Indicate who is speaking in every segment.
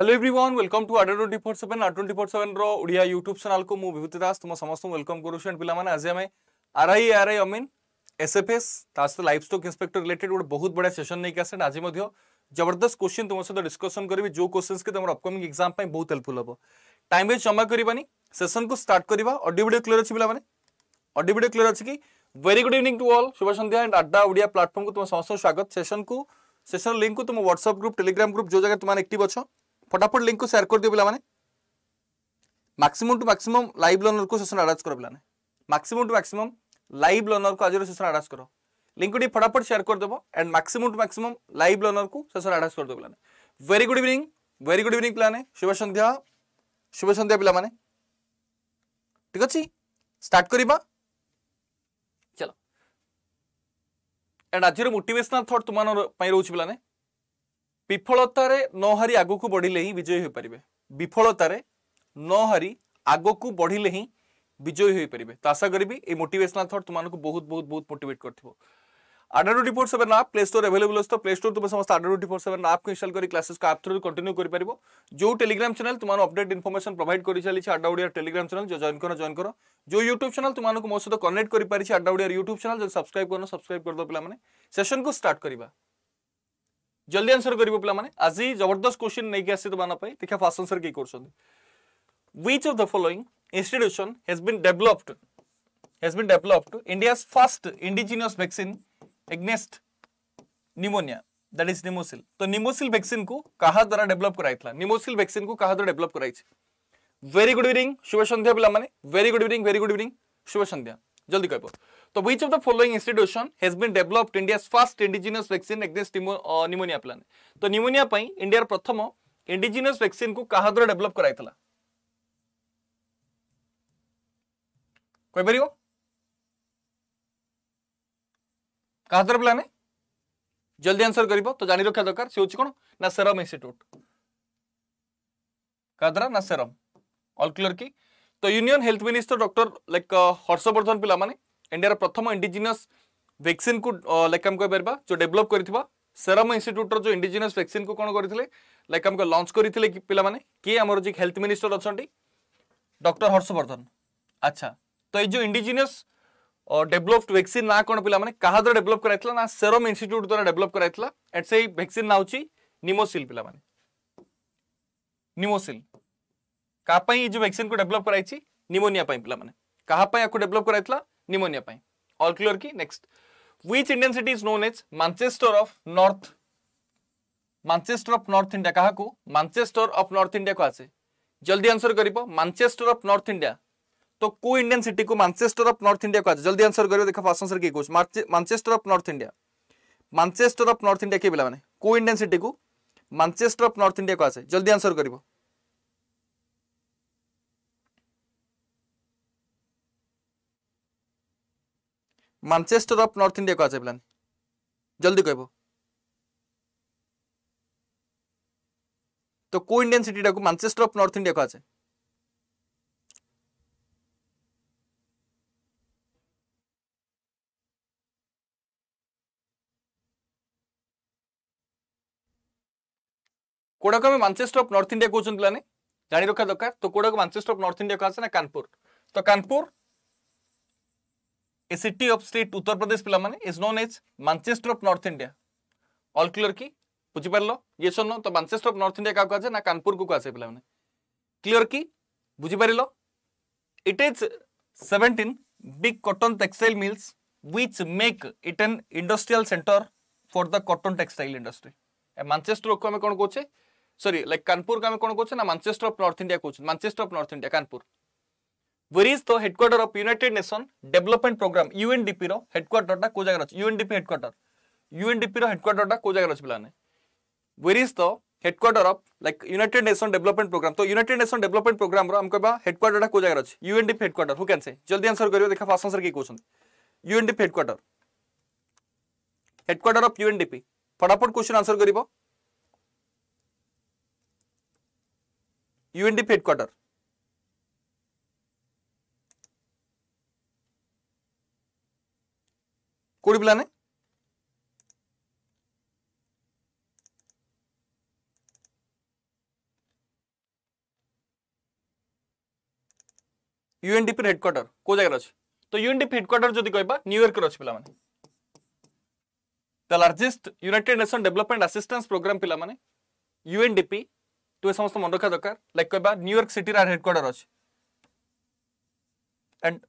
Speaker 1: Hello everyone welcome to R twenty four seven R twenty four seven Odia YouTube channel को मुझ विभूति दास तुम समस्त welcome करुँच and पे आज आम आर आई आर आई अमिन S F S livestock inspector related गोटे बहुत बड़ा सेसन नहीं आसे आज जबरदस्त क्वेश्चन तुम सहित डिस्कसन करी जो क्वेश्चन के तुम अपकमिंग एक्जाम बहुत हेल्पफुल हम टाइम वेस्ट जमा करानी सेसन को स्टार्ट करवा अडियो भिडियो क्लीयर अच्छी पे अडियो भिडियो क्लीयर अच्छी very good evening to all शुभ सन्ध्या एंड अड्डा ओडिया प्लाटफर्म को तुम समस्त स्वागत सेसन को सेसन लिंक को तुम व्हाट्सअप ग्रुप टेलीग्राम ग्रुप जो जगह तुम एक्टिव अच्छा फटाफट लिंक को शेयर कर दियो पिलाने maximum to maximum live learner को सेसन आडाच करो पिलाने maximum to maximum live learner को आज सेसन आडाच करो लिंक टी फटाफट शेयर कर and maximum to maximum live learner को सेसन आडाच कर दो very good evening very good evening पिलाने शुभ संध्या शुभ संध्या पिलाने ठीक अच्छे स्टार्ट करवा चलो एंड आज मोटिवेशनल थट तुम रोचे पे विफलत नहारी आग को बढ़ले ही विजयी हो पारे विफलत नहारी आग को बढ़ले ही विजयी हो पारे तो आशा करी ये मोटेसनाल थट तुमको बहुत बहुत बहुत मोटेट कर आडाडो टी फोर सेवन आप प्ले स्टोर अवेलेबल अस्त प्ले स्टोर तुम समस्त आडाडो टी फोर सेवन आप को इनस्टल कर क्लासेस का आप थ्रू कंटिन्यू कर पार जो टेलीग्राम चैनल तुम्हारे अपडेट इनफर्मेशन प्रोवाइड कर चली आडाउडिया टेलीग्राम चैनल जो जॉइन करो जॉइन करो जो यूट्यूब चैनल तुमको मो सहित कनेक्ट कर पार्टी आडाउडिया यूट्यूब चैनल जो सब्सक्राइब करो सब्सक्राइब कर दो पे सेसन को स्टार्ट करवा ଜଲ୍ଦି ଆନ୍ସର କରିବ ପିଲାମାନେ ଆଜି ଜବରଦସ୍ତ କ୍ୱେଶ୍ଚିନ୍ ନେଇକି ଆସିଛି ମାନଙ୍କ ପାଇଁ ଦେଖିବା ଫାଷ୍ଟ ଆନ୍ସର କିଏ କରୁଛନ୍ତି which of the following institution has been developed has been developed india's first indigenous vaccine against pneumonia that is pneumocil तो pneumocil vaccine को कहा द्वारा डेवलप कराई थला pneumocil vaccine को कहा द्वारा डेवलप कराई छी वेरी गुड इवनिंग शुभ संध्या पिला माने very good evening very good evening शुभ संध्या जल्दी कहबो तो which of the following institution has been developed India first indigenous vaccine against pneumonia प्लान तो निमोनिया इंडिया प्रथम इंडिजिनियस वैक्सीन को क्या द्वारा डेवलप कराई थी कहा द्वारा प्लान जल्दी आंसर कर तो जान रखा दरकार से कौन ना सेरम इनट्यूट कह द्वारा ना सेरम अल्क्लियर की तो union health minister doctor like Harshvardhan पिला माने इंडिया प्रथम इंडिजिनस वैक्सीन को लाइक आम कहीपर जो डेवलप करम इन्यूट्र जो इंडिजिनस वैक्सीन को कौन करते लाइक आम लंच करते पे किए आम जी हेल्थ मिनिस्टर अच्छा डक्टर हर्षवर्धन अच्छा तो ये जो इंडिजिनस डेवलप्ड वैक्सीन ना कौन पे क्या द्वारा डेवलप कराइला ना सेरम इन्यूट द्वारा डेवलप कराइला से वैक्सीन ना होमोसिल पे निमोसिल क्या ये वैक्सीन को डेवलप कराई निमोनिया पे क्या डेवलप कराइला निमोनिया पाई ऑल क्लियर की नेक्स्ट जल्दी आंसर करिबो मैनचेस्टर ऑफ नॉर्थ इंडिया तो को इंडियन सिटी को मैनचेस्टर ऑफ नॉर्थ इंडिया को आज जल्दी आंसर करिबो देखो फर्स्ट आंसर की कोस Manchester of North India Manchester of North India के बेला माने को इंडियन सिटी को मैनचेस्टर ऑफ नॉर्थ इंडिया को आसे जल्दी आंसर करिबो मानचेस्टर अफ नर्थ इंडिया क्या पालानी जल्दी कह तो को इंडियन सिटी टाक मानचेस्टर अफ नर्थ इंडिया क्या কোডাকে আমি মানচেস্টার অফ নর্থ ইন্ডিয়া কৌছেন পিলানে জানি রক্ষা দরকার তো কোডাকে মানচেস্টার অফ নর্থ ইন্ডিয়া কাছে না কানপুর তো Kanpur A city of state Uttar Pradesh Pilamane is known as Manchester of North India. All clear ki? বুঝিপারল ইয়ে শোন তো মানচেস্টর অফ নর্থ ইন্ডিয়া কাহু আছে না কানপুর কু আসে পিলা ক্লিয়ার কি বুঝিপারিল it is seventeen big cotton textile mills which make it an industrial center for the cotton textile industry. And Manchester को हमें कौन कोचे? Sorry, like कानपुर का हमें कौन कोचे ना Manchester of North India कोचे. Manchester of North India Kanpur. Where is तो headquarter of United Nation Development Programme UNDP headquarter टा कौ जगह यूएनडीपी हेडक्वार्टर यूएनडीपी रेडक्वार्टर टा कौ जगह पे वरीज तो headquarter of like United Nation Development Programme तो यूनाइटेड नेशन डेवलपमेंट प्रोग्राम रहा कह हेडक्वार्टर टा कौ जगह अच्छे यूएनडीपी हेडक्वार्टर हु कैन से जल्दी आंसर कर देखा फास्ट आंसर किए कौन UNDP headquarter headquarter of UNDP फटाफट क्वेश्चन आंसर कर यूएनडीपी हेडक्वार्टर कोडिबलाने यूएनडीपी हेडक्वार्टर को जगह रच तो यूएनडीपी हेडक्वार्टर जो दिखाई न्यूयॉर्क रच पिला the largest United Nation development assistance programme पे माने यूएनडीपी तो ये समस्त मन रखा दरकार लाइक कोई बा न्यूयॉर्क सिटी रा हेडक्वार्टर अछि एंड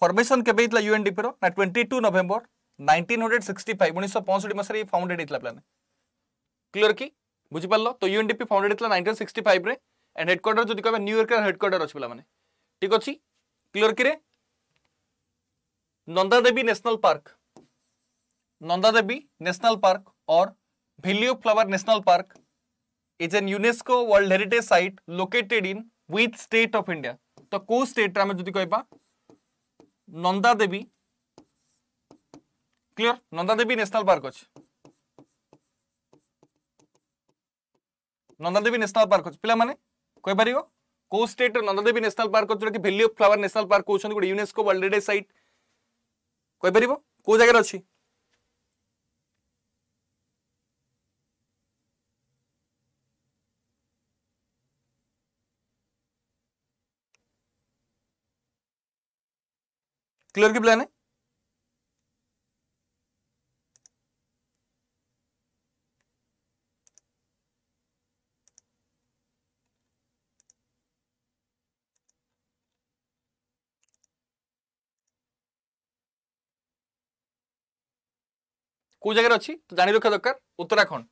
Speaker 1: फॉर्मेशन के यूएनडीपी रो ना 22 नवंबर 1965 फाउंडेड क्लीयर कि बुझीपाल तो यूएनडीपी फाउंडेड होता nineteen sixty five and headquarter तो जो कहे न्यूयर्क हेडक्वार्टर अच्छे पे ठीक अच्छे क्लीयर कि Nanda Devi national park Nanda Devi national park और valley flower national park is an UNESCO world heritage site located in with state of India तो कौ स्टेट कह Nanda Devi clear Nanda Devi national park অছে নন্দাদেবী ন্যাশনাল পার্ক অছে পিলা মানে কইপার কেউ স্টেট নন্দাদেবী ন্যাশনাল পার্ক অছে যেটা কি valley of flower national park কৌন গোটে ইউনেস্কো ওয়ার্ল্ড হেরিটেজ সাইট কইপার কেউ জায়গার অছি क्लियर की प्लान है कौ जगह अच्छी तो जाणी रखा दरकार उत्तराखंड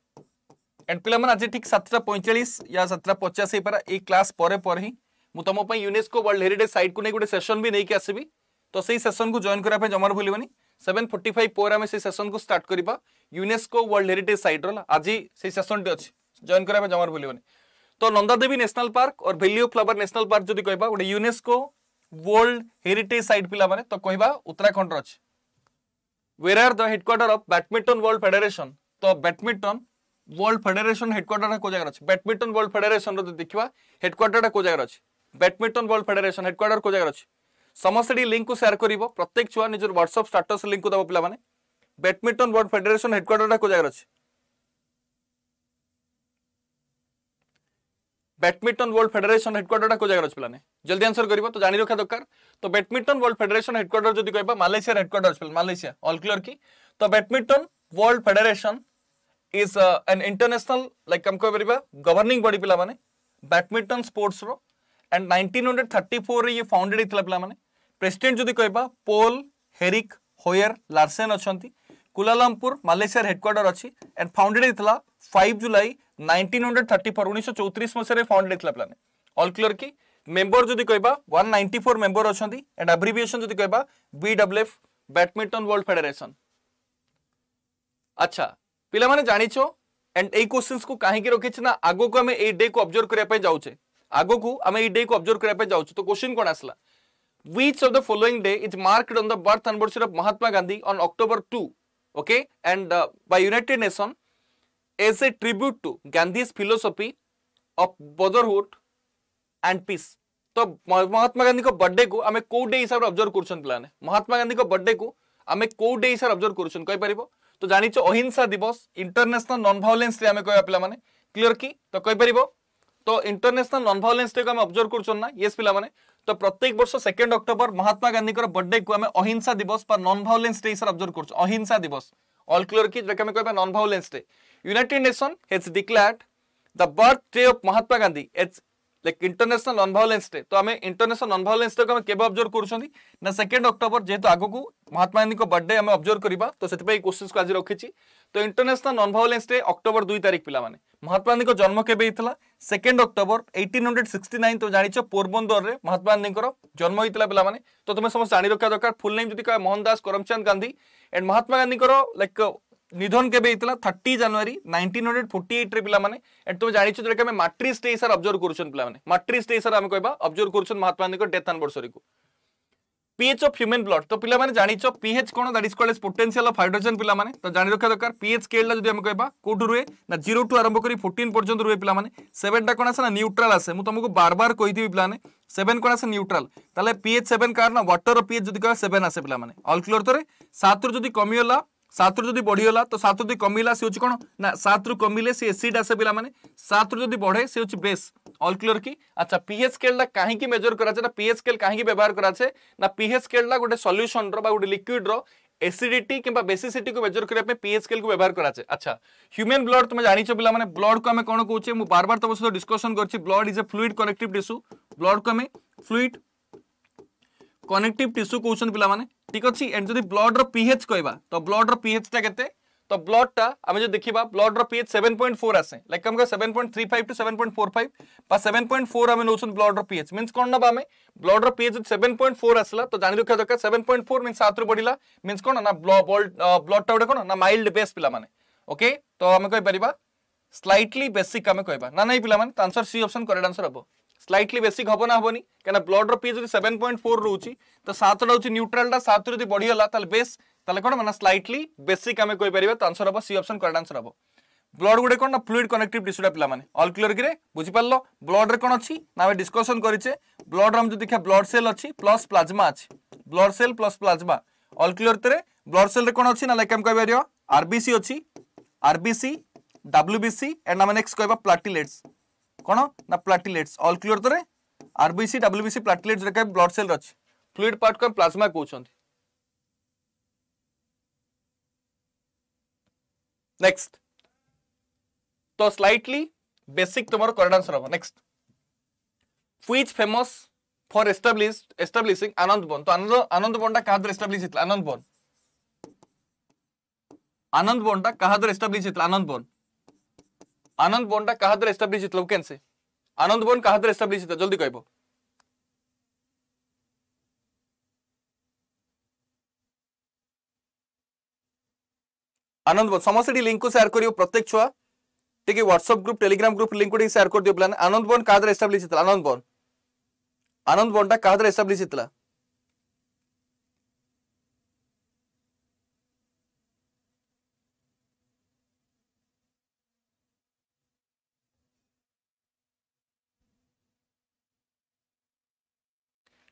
Speaker 1: एंड पे आज ठीक सतटा पैंतालीस या सतटा पचास हो पारा एक क्लास पर ही मुझ तुम्हें यूनेस्को वर्ल्ड हेरीटेज सैट को नहीं गोटे सेसन भी नहीं आसबी तो से सेसन को जॉन करने जमार भूल सेवेन फोर्टी फाइव पर आम से सेसन को स्टार्ट करवा यूनेस्को वर्ल्ड हेरीटेज सैट रहा आज से सेसन टी अच्छे जॉन करने जमार भूल तो नंदादेवी न्यासनाल पार्क और भैली अफ फ्लावर न्यासनाल पार्क जो कह गए यूनेस्को वर्ल्ड हेरीटेज सैट पे तो कह उत्तराखंड अच्छे where are the headquarter of badminton world federation तो बैडमिंटन वर्ल्ड फेडेरेशन हेडक्वार्टर को जगह अच्छे बैडमिंटन वर्ल्ड फेडेरेशन रो देखिबा हेडक्वार्टर को जगह अच्छे बैडमिंटन वर्ल्ड फेडेरेशन हेडक्वार्टर को जगह अच्छे समस्ते लिंक को शेयर करिवो प्रत्येक छुआ निजर व्हाट्सएप स्टेटस लिंक को दबो पिला माने बैडमिंटन वर्ल्ड फेडेरेशन हेडक्वार्टर को जगह अच्छे ବ୍ୟାଡମିଣ୍ଟନ ୱାର୍ଲଡ ଫେଡେରେସନ ହେଡକ୍ୱାର୍ଟରଟା କୋଉ ଜାଗାରେ ଅଛି ପିଲାମାନେ ଜଲ୍ଦି ଆନ୍ସର କରିବ ତ ଜାଣି ରଖିବା ଦରକାର ତ ବ୍ୟାଡମିଣ୍ଟନ ୱାର୍ଲଡ ଫେଡେରେସନ ହେଡକ୍ୱାର୍ଟର ଯଦି କହିବା ମାଲେସିଆର ହେଡକ୍ୱାର୍ଟର ଅଛି ପିଲା ମାଲେସିଆ ଅଲ୍ କ୍ଲିୟର କି ତ badminton world federation is an international like ଆମେ କହିପାରିବା ଗଭର୍ଣ୍ଣିଂ ବଡି ପିଲାମାନେ ବ୍ୟାଡମିଣ୍ଟନ ସ୍ପୋର୍ଟସର ଆଣ୍ଡ ନାଇଣ୍ଟିନ୍ ହଣ୍ଡ୍ରେଡ୍ ଥାର୍ଟି ଫୋର୍ରେ ଇଏ ଫାଉଣ୍ଡେଡ୍ ହେଇଥିଲା ପିଲାମାନେ ପ୍ରେସିଡେଣ୍ଟ ଯଦି କହିବା ପୋଲ ହେରିକ ହୋୟର ଲାର୍ସେନ୍ ଅଛନ୍ତି କୁଲାଲମପୁର ମାଲେସିଆର ହେଡକ୍ୱାର୍ଟର ଅଛି ଆଣ୍ଡ ଫାଉଣ୍ଡେଡ୍ ହେଇଥିଲା ଫାଇଭ୍ ଜୁଲାଇ 1934 1934 ମସିହାରେ ଫଣ୍ଡ ଦେଇଥିଲା ପ୍ଲାନେ ଅଲକ୍ଲୋର କି ମେମ୍ବର ଯଦି କହିବା 194 ମେମ୍ବର ଅଛନ୍ତି ଆଣ୍ଡ ଆବ୍ରିଭିଏସନ ଯଦି କହିବା BWF ବ୍ୟାଡମିଣ୍ଟନ ୱାର୍ଲଡ ଫେଡେରେସନ ଆଚ୍ଛା ପିଲାମାନେ ଜାଣିଛ ଆଣ୍ଡ ଏଇ क्वेश्चंस କୁ କାହିଁକି ରଖିଛି ନା ଆଗକୁ ଆମେ ଏଇ ଡେ କୁ ଅବଜର୍ଭ କରିବା ପାଇଁ ଯାଉଛେ ଆଗକୁ ଆମେ ଏଇ ଡେ କୁ ଅବଜର୍ଭ କରିବା ପାଇଁ ଯାଉଛୁ ତ क्वेश्चन କ'ଣ ଆସିଲା which of the following day is marked on the birth anniversary of Mahatma Gandhi on October 2, okay, and uh, by United Nations as a tribute to Gandhi's philosophy of brotherhood and peace तो महात्मा गांधी को birthday को आम कौ day हिसाब से observe कर पाने महात्मा गांधी को बर्थडे को आम कौ डे हिसाब अब्जर्व कर तो जानी अहिंसा दिवस इंटरनेशनल नन डे आम कह पे क्लीयर कि तो कहीपर तो इंटरनेशनल नन भावलेन्स डे को अब्जर्व करा ये पे तो प्रत्येक वर्ष second October Mahatma Gandhi birthday को आम अहिंसा दिवस नन भावलेन्स डे हिसाब अब्जर्व कर अहिंसा दिवस अल क्लीयर कि non violence day United Nations has declared the birthday of Mahatma Gandhi as like International Nonviolence Day. So, we International Non-Violence Day को हमें केबे ऑब्जर्व करूछंती ना 2nd अक्टोबर जेहेतु आगो को महात्मा observe को बर्थडे हमें ऑब्जर्व करबा तो सेति पई क्वेश्चंस को Day रखिछि तो international non violence day October 2 तारिख पिला माने Mahatma गांधी को जन्म केबे हितला 2nd अक्टोबर 1869 तो जानिछो पोरबंदर रे महात्मा गांधी को जन्म हितला पिला माने तो तुमे समस्त जानि रखा दरकार फुल नेम जदि कह Mohandas and Mahatma and Mahatma নিধন কেবে হয়েছিল thirty January nineteen hundred forty এইট্রে পিলামানে এটা তুমি জাঁচ যেটাকে আমি মাট্রিক্স ডে হিসাবে অবজর্ভ করছেন পিলামানে মাট্রিক্স ডে হিসাবে আমি কহবা অবজর্ভ করছেন মহাত্মা গান্ধীর ডেথ আনিভর্সরিকে পিএচ অফ হ্যুমেন ব্লড তো পিলামানে জাঁচ পিএচ কোণ that is called as potential of hydrogen পিলামানে তো জাঁ রক্ষা দরকার পিএচ স্কেলটা যদি আমি কহবা কোটু রুয়ে না জিরো টু আরম্ভ করি ফোর্টিন পর্যন্ত রুয়ে পিলামানে সেভেনটা কোণ আসে না নিউট্রাল আসে মু তোমাকে বারবার কইদিবি পিলামানে সেভেন কোণ আসে নিউট্রাল তাহলে পিএচ সেভেন কার না ওয়াটর পিএচ যদি কহ সেভেন আসে পিলামানে অলক্লোর তোরে সাতর যদি কমিগলা সাতরু যদি বড়িগলা তো সাত যদি কমিলা সে হচ্ছে কোণ না সাতরু কমিলে সে এসিড আসে পিলা মানে সাতরু যদি বড়ে সে হচ্ছে বেস অল ক্লিয়ার কি আচ্ছা পিএচ স্কেলটা কাহিকি মেজর করা আছে না পিএচ স্কেল কাহিকি ব্যবহার করা আছে না পিএচ স্কেলটা গোটে সল্যুশন বা গোটে লিকুইড র एसिडिटी किंवा बेसिसिटी को मेजर करने पीएच स्केल को व्यवहार कराचे अच्छा ह्यूमन ब्लड तुम जानी पे मैंने ब्लड को आम कौन कहे मुझे बार बार तुम सहित डिस्कसन कर blood is a fluid connective tissue blood को आम फ्लुईड कनेक्टिव टीस्यू कौन पे ঠিক আছে এন্ড যদি ব্লডর পিএচ কইবা তো ব্লডর পিএচটা কেতে তো ব্লডটা আমি যদি দেখিবা ব্লডর পিএচ 7.4 আসে লাইক আমকে 7.35 টু 7.45 বা 7.4 আমি নউছন ব্লডর পিএচ মিন্স কোন নবা আমি ব্লডর পিএচ 7.4 আসলা তো জানি রাখা দরকার 7.4 মিন্স 7 রু বড়িলা মিন্স কোন না ব্লডটা ওটা কোন না মাইল্ড বেস পিলা মানে ওকে তো আমি কই পারিবা স্লাইটলি বেসিক আমি কইবা না নাই পিলা মানে answer C option correct answer হবো স্লাইটলি বেশি হব না হবনি কেন ব্লডর পি যদি সেভেন পয়েন্ট ফোর রয়েছে তো সাতটা হচ্ছে নিউট্রালটা সাত যদি বড়িগাল তাহলে বেশ তাহলে কোণ মানে স্লাইটলি বেসিক আমি কইপারিবা তো আনসর হব সি অপশন করেক্ট আনসর হব ব্লড গুড়ে কোণ না ফ্লুইড কনেকটিভ পিলা মানে অল ক্লিয়ার কি বুঝিপারল ব্লডরে কোণ অছি না আমি ডিসকসন করিছে ব্লড আমি যদি দেখা ব্লড সেল অছি প্লস প্লাজমা আছে blood cell plus plasma all clear তে ব্লড সেল রে কোণ অছি না লাইক আমি কইপারিবা আরবিসি অছি আরবিসি ডাব্লুবিসি এন্ড আমি নেক্সট কইবা প্লাটিলেটস কোন না প্লাটিলেটস অল ক্লিয়ার তোরে আরবিসি ডব্লুবিসি প্লাটিলেট যেটা ব্লড সেল আছে ফ্লুইড পার্ট কো প্লাজমা কোচন নেক্সট তো স্লাইটলি বেসিক তোমার করেক্ট আনসার হবে next which famous for establish establishing Anandwan তো আনন্দ আনন্দ বনটা কাহাদের এস্টাবলিশ হয়েছিল আনন্দ বন আনন্দ বনটা কাহাদের এস্টাবলিশ হয়েছিল আনন্দ বন ଆନନ୍ଦ ବଣ୍ଡଟା କାହା ଦ୍ୱାରା ଏଷ୍ଟାବ୍ଲିଶ ହେଇଥିଲା କ୍ୟାନ୍ ସେ ଆନନ୍ଦ ବଣ୍ଡ କାହା ଦ୍ୱାରା ଏଷ୍ଟାବ୍ଲିଶ ହେଇଥିଲା ଜଲ୍ଦି କହିବ আনন্দ সমস্ত এটি লিঙ্ক সেয়ার করিও প্রত্যেক ছুয়া টিকি WhatsApp group Telegram group link টিকি সেয়ার করে দিও প্লান আনন্দ বন কাহাদের এস্টাবলিশ হয়েছিল আনন্দ বন আনন্দ বনটা কাহাদের এস্টাবলিশ হয়েছিল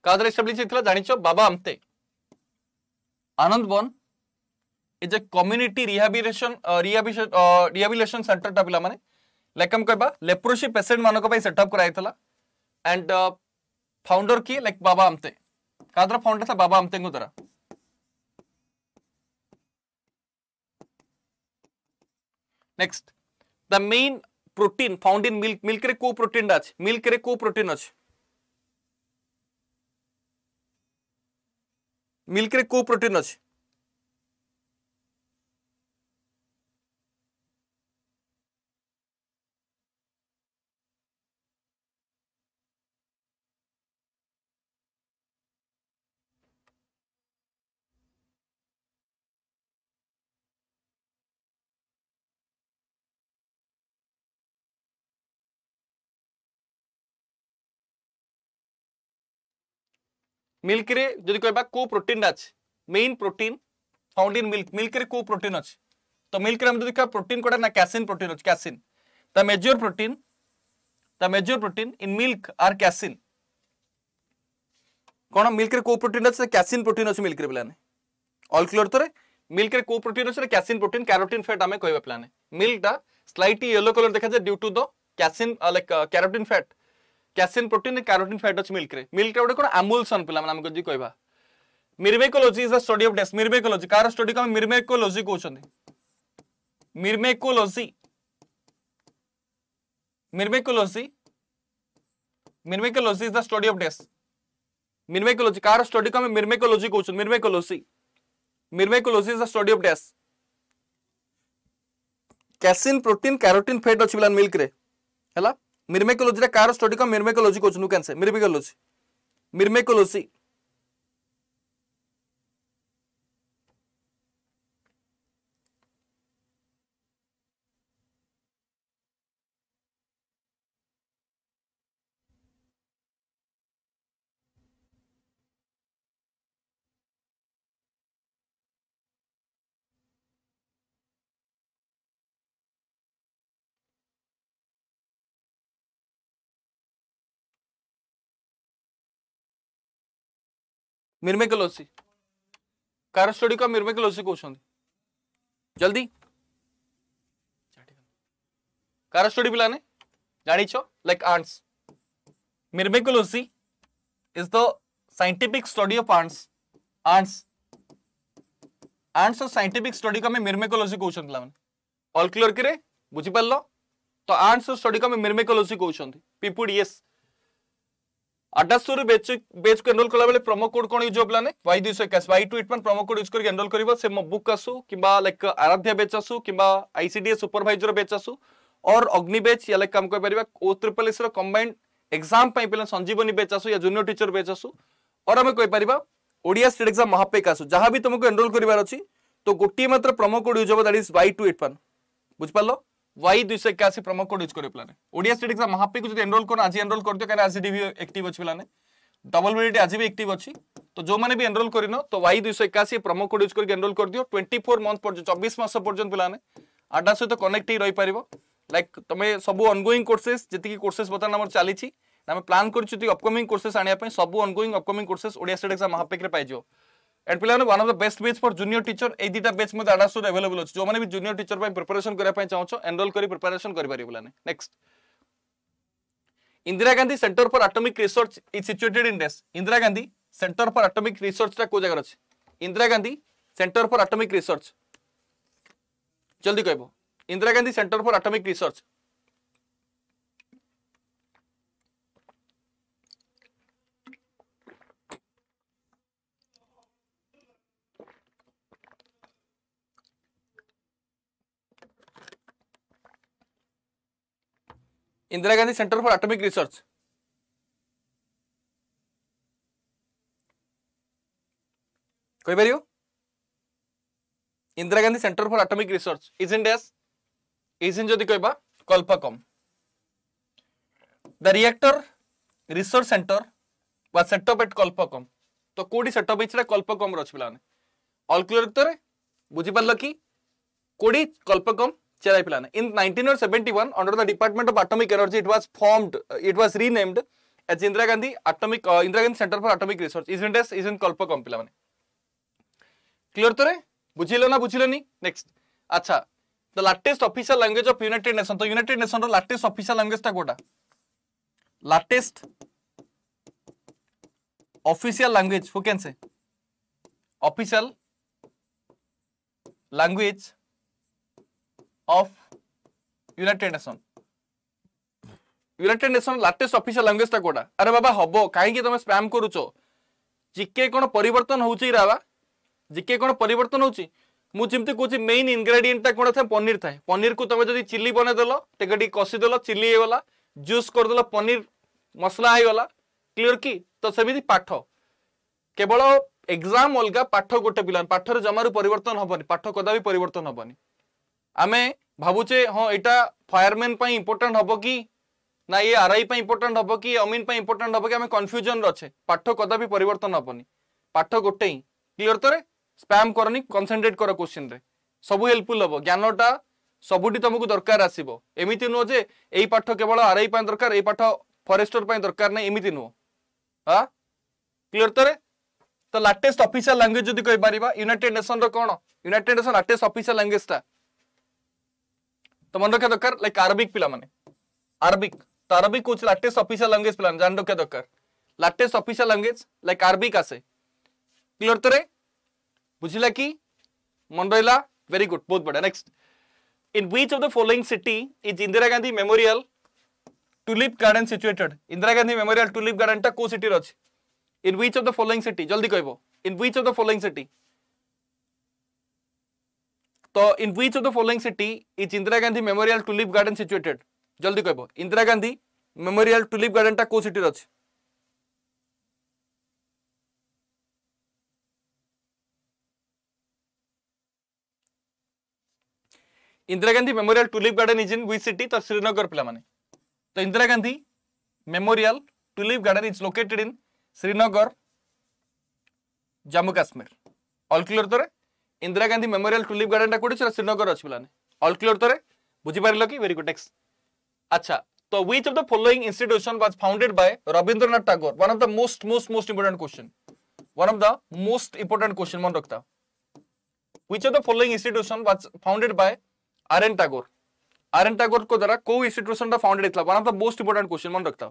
Speaker 1: কাদের এস্টাবলিশ হয়েছিল জানিছ বাবা আমতে আনন্দ বন ଏ ଯେ କମ୍ୟୁନିଟି ରିହାବିଲେସନ ରିହାବିଲେସନ ସେଣ୍ଟରଟା ପିଲାମାନେ ଲାଇକ୍ ଆମେ କହିବା ଲେପ୍ରୋସି ପେସେଣ୍ଟ ମାନଙ୍କ ପାଇଁ ସେଟଅପ୍ କରାଯାଇଥିଲା ଆଣ୍ଡ ଫାଉଣ୍ଡର କିଏ ଲାଇକ୍ ବାବା ଆମତେ କାହା ଦ୍ୱାରା ଫାଉଣ୍ଡର ଥିଲା ବାବା ଆମତେଙ୍କ ଦ୍ୱାରା next the main protein found in milk ମିଲ୍କରେ କୋଉ ପ୍ରୋଟିନଟା ଅଛି ମିଲ୍କରେ କୋଉ ପ୍ରୋଟିନ୍ ଅଛି मिल्क रे को प्रोटीन अच्छे মিল্ক রে যদি কইবা কো প্রোটিন আছে main protein found in milk milk রে কো প্রোটিন আছে তো মিল্ক রে আমি যদি কইবা প্রোটিন কোটা না ক্যাসিন প্রোটিন আছে ক্যাসিন তা মেজর প্রোটিন তা মেজর প্রোটিন ইন মিল্ক আর ক্যাসিন কোন মিল্ক রে কো প্রোটিন আছে ক্যাসিন প্রোটিন আছে মিল্ক রে বলানে অল ক্লিয়ার তোরে মিল্ক রে কো প্রোটিন আছে ক্যাসিন প্রোটিন ক্যারোটিন ফ্যাট আমি কইবা প্লানে মিল্কটা স্লাইটলি ইয়েলো কালার দেখা যায় due to the casein like carotene fat casein protein carotene fat ଅଛି ମିଲ୍କରେ ମିଲ୍କରେ ଗୋଟେ କ'ଣ ଆମ୍ବୁଲସନ୍ ପିଲାମାନେ ଆମେ ଯଦି କହିବା myrmecology is a study of ଡେସ୍ ମିର୍ମେକୋଲୋଜି କାହାର ଷ୍ଟଡିକୁ ଆମେ ମିର୍ମେକୋଲୋଜି କହୁଛନ୍ତି myrmecology myrmecology myrmecology is the study of ଡେସ୍ ମିର୍ମେକୋଲୋଜି କାହାର ଷ୍ଟଡିକୁ ଆମେ ମିର୍ମେକୋଲୋଜି କହୁଛୁ myrmecology myrmecology is the study of ଡେସ୍ କ୍ୟାସିନ୍ ପ୍ରୋଟିନ୍ କ୍ୟାରୋଟିନ୍ ଫ୍ୟାଟ୍ ଅଛି ପିଲା ମିଲ୍କରେ ହେଲା ମିର୍ମେକୋଲୋଜିରେ କାହାର ଷ୍ଟଡି କମ୍ ମିର୍ମେକୋଲୋଜି କହୁଛନ୍ତି କ୍ୟାନ୍ସର ମିର୍ମେକୋଲୋଜି ମିର୍ମେକୋଲୋଜି ମିର୍ମେକଲ ଅଛି କାର ଷ୍ଟଡିକୁ ଆଉ ମିର୍ମେକଲ ଅଛି କହୁଛନ୍ତି ଜଲ୍ଦି କାର ଷ୍ଟଡି ପିଲାମାନେ ଜାଣିଛ like ants myrmecology is the scientific study of ants ants ants or scientific study को हमें मिर्मेकोलॉजी कहउछन लामन ऑल क्लियर करे बुझी पालो तो ants study को हमें मिर्मेकोलॉजी कहउछन पीपुड यस अठाशो बेच को एनरोल कला प्रोमो कोड कौन यूज हो पाने वाई एक Y two promo code use करके एनरोल मो बुक आसू कि लाइक आराध्या बेच आसू कि आईसीडीए सुपरभाइजर बेच आसू और अग्नि बेच या लाइक आम ओ एस एक्जाम पे संजीवनी बेच आसू या जूनियर टीचर बेच आसू और आम ओडिया स्टेट एक्जाम महापेक आसू जहाँ भी तुमको एनरोल करार अच्छी तो गोटे मात्र प्रोमो कोड यूज हम that is Y two eight पार्ल वाई दुई सौ इक्यासी प्रमो कोड यूज करेंगे पे ओडिया स्टेट एग्जाम महापे को एनरोल कर आज एनरोल कर दियो कहीं आज भी एक्टिव अच्छी पे डबल बीड आज भी एक्टिव अच्छी तो जो मैंने भी एनरोल करन तो वाई दुई सौ इक्यासी प्रमो कोड यूज करके एनरोल कर दियो ट्वेंटी फोर मंथ पर्यटन चौबीस मस पर्यटन पे आटा सहित कनेक्ट ही रही पार लाइक तुम सब अनगोईंग कोर्सेस जी कोर्सेस बर्तमान आम चली आम प्लां कर अपकमिंग कोर्सेस आने सब ongoing upcoming courses Odia state exam महापेक पाइज एंड पिलाने one of the best batch for junior teacher ए दिटा बेच मते 1800 अवेलेबल अछि जो माने भी जूनियर टीचर पई प्रिपरेशन करै पई चाहछो एनरोल करी प्रिपरेशन करि पारि पिलाने next Indira Gandhi centre for atomic research is situated in डेस Indira Gandhi centre for atomic research टा को जगह अछि Indira Gandhi centre for atomic research जल्दी कहबो Indira Gandhi centre for atomic research Indira Gandhi centre for atomic research कोई कहीपर Indira Gandhi centre for atomic research is इजन डैश इजन जदि कहवा Kalpakkam the reactor research centre वा सेटअप एट कल्पाकम तो कौटी सेटअप होता कल्पाकम अच्छे पे अलक्लोर बुझिपार कि कौटी कल्पाकम Cherai Plan. In 1971, under the Department of Atomic Energy, it was formed, it was renamed as Indira Gandhi Atomic uh, Indira Gandhi Center for Atomic Research. Isn't this isn't Kalpakom pila mane. Clear tore? Bujhilo na bujhilo ni? Next. Acha. The latest official language of United Nations. तो United Nations रो latest official language टा Kota. Latest official language. Who can say? Official language of Euler tendency. Euler tendency latest official language টা কোটা আরে বাবা হব কাহিকি তুমি spam করুছো GK কোন পরিবর্তন হউছি রাবা GK কোন পরিবর্তন হউছি মু যেমতি কোচি মেইন ইনগ্রেডিয়েন্ট টা কোন থাকে পনির থাকে পনির কু তুমি যদি চিলি বনে দেলো তেকে টি কষি দেলো চিলি হইগলা জুস করে দেলো পনির মশলা হইগলা ক্লিয়ার কি তো সেমিতি পাঠ কেবল এক্সাম অলগা পাঠ গোটে পিলা পাঠরে জমারু পরিবর্তন হবনি পাঠ কদাপি পরিবর্তন হবনি ଆମେ ଭାବୁଛେ ହଁ ଏଇଟା ଫାୟାରମ୍ୟାନ୍ ପାଇଁ ଇମ୍ପୋର୍ଟାଣ୍ଟ ହେବ କି ନା ଇଏ ଆର୍ଆଇ ପାଇଁ ଇମ୍ପୋର୍ଟାଣ୍ଟ ହେବ କି ଅମିନ ପାଇଁ ଇମ୍ପୋର୍ଟାଣ୍ଟ ହେବ କି ଆମେ କନଫ୍ୟୁଜନରେ ଅଛେ ପାଠ କଦାପି ପରିବର୍ତ୍ତନ ହେବନି ପାଠ ଗୋଟେ ହିଁ କ୍ଲିଅର ତରେ ସ୍ପାମ୍ କରନି କନସେନ୍ଟ୍ରେଟ୍ କର କୋଶ୍ଚିନ୍ରେ ସବୁ ହେଲ୍ପଫୁଲ୍ ହେବ ଜ୍ଞାନଟା ସବୁଠି ତମକୁ ଦରକାର ଆସିବ ଏମିତି ନୁହଁ ଯେ ଏଇ ପାଠ କେବଳ ଆର୍ଆଇ ପାଇଁ ଦରକାର ଏଇ ପାଠ ଫରେଷ୍ଟର ପାଇଁ ଦରକାର ନାହିଁ ଏମିତି ନୁହଁ ହଁ କ୍ଲିଅର ତରେ ତ ଲାଟେଷ୍ଟ ଅଫିସିଆଲ ଲାଙ୍ଗୁଏଜ ଯଦି କହିପାରିବା ୟୁନାଇଟେଡ୍ ନେସନର କ'ଣ ୟୁନାଇଟେଡ୍ ନେସନ ଲାଟେଷ୍ଟ ଅଫିସିଆଲ ଲାଙ୍ଗୁଏଜଟା তোমার রক্ষা দরকার লাইক আরবিক পিলা মানে আরবিক তো আরবিক কোচ লাটেস্ট অফিসিয়াল ল্যাঙ্গুয়েজ পিলা জান রক্ষা দরকার latest official language like Arabic আসে ক্লিয়ার তোরে বুঝিলা কি মন রহিলা ভেরি গুড বহুত বড় next in which of the following city is Indira Gandhi memorial tulip garden situated Indira Gandhi memorial tulip গার্ডেনটা কো সিটির আছে in which of the following city জলদি কইব in which of the following city तो in which of the following city is Indira Gandhi memorial tulip garden situated जल्दी कहब Indira Gandhi memorial tulip garden टा को सिटी अच्छे Indira Gandhi memorial tulip garden is in which city तो श्रीनगर पे तो Indira Gandhi memorial tulip garden is located in Srinagar Jammu Kashmir all clear तोरे ইন্দিরা গান্ধী মেমোরিয়াল টুলিপ গার্ডেনটা কোটি সেটা শ্রীনগর অছি পিলানে অল ক্লিয়ার তোরে বুঝিপারিল কি ভেরি গুড নেক্সট আচ্ছা তো which of the following institution was founded by Rabindranath Thakur one of the most most most important question one of the most important question মনে রাখতা which of the following institution was founded by Arun Tagore? Arun Tagore को द्वारा कोई institution टा founded इतला one of the most important question मन रखता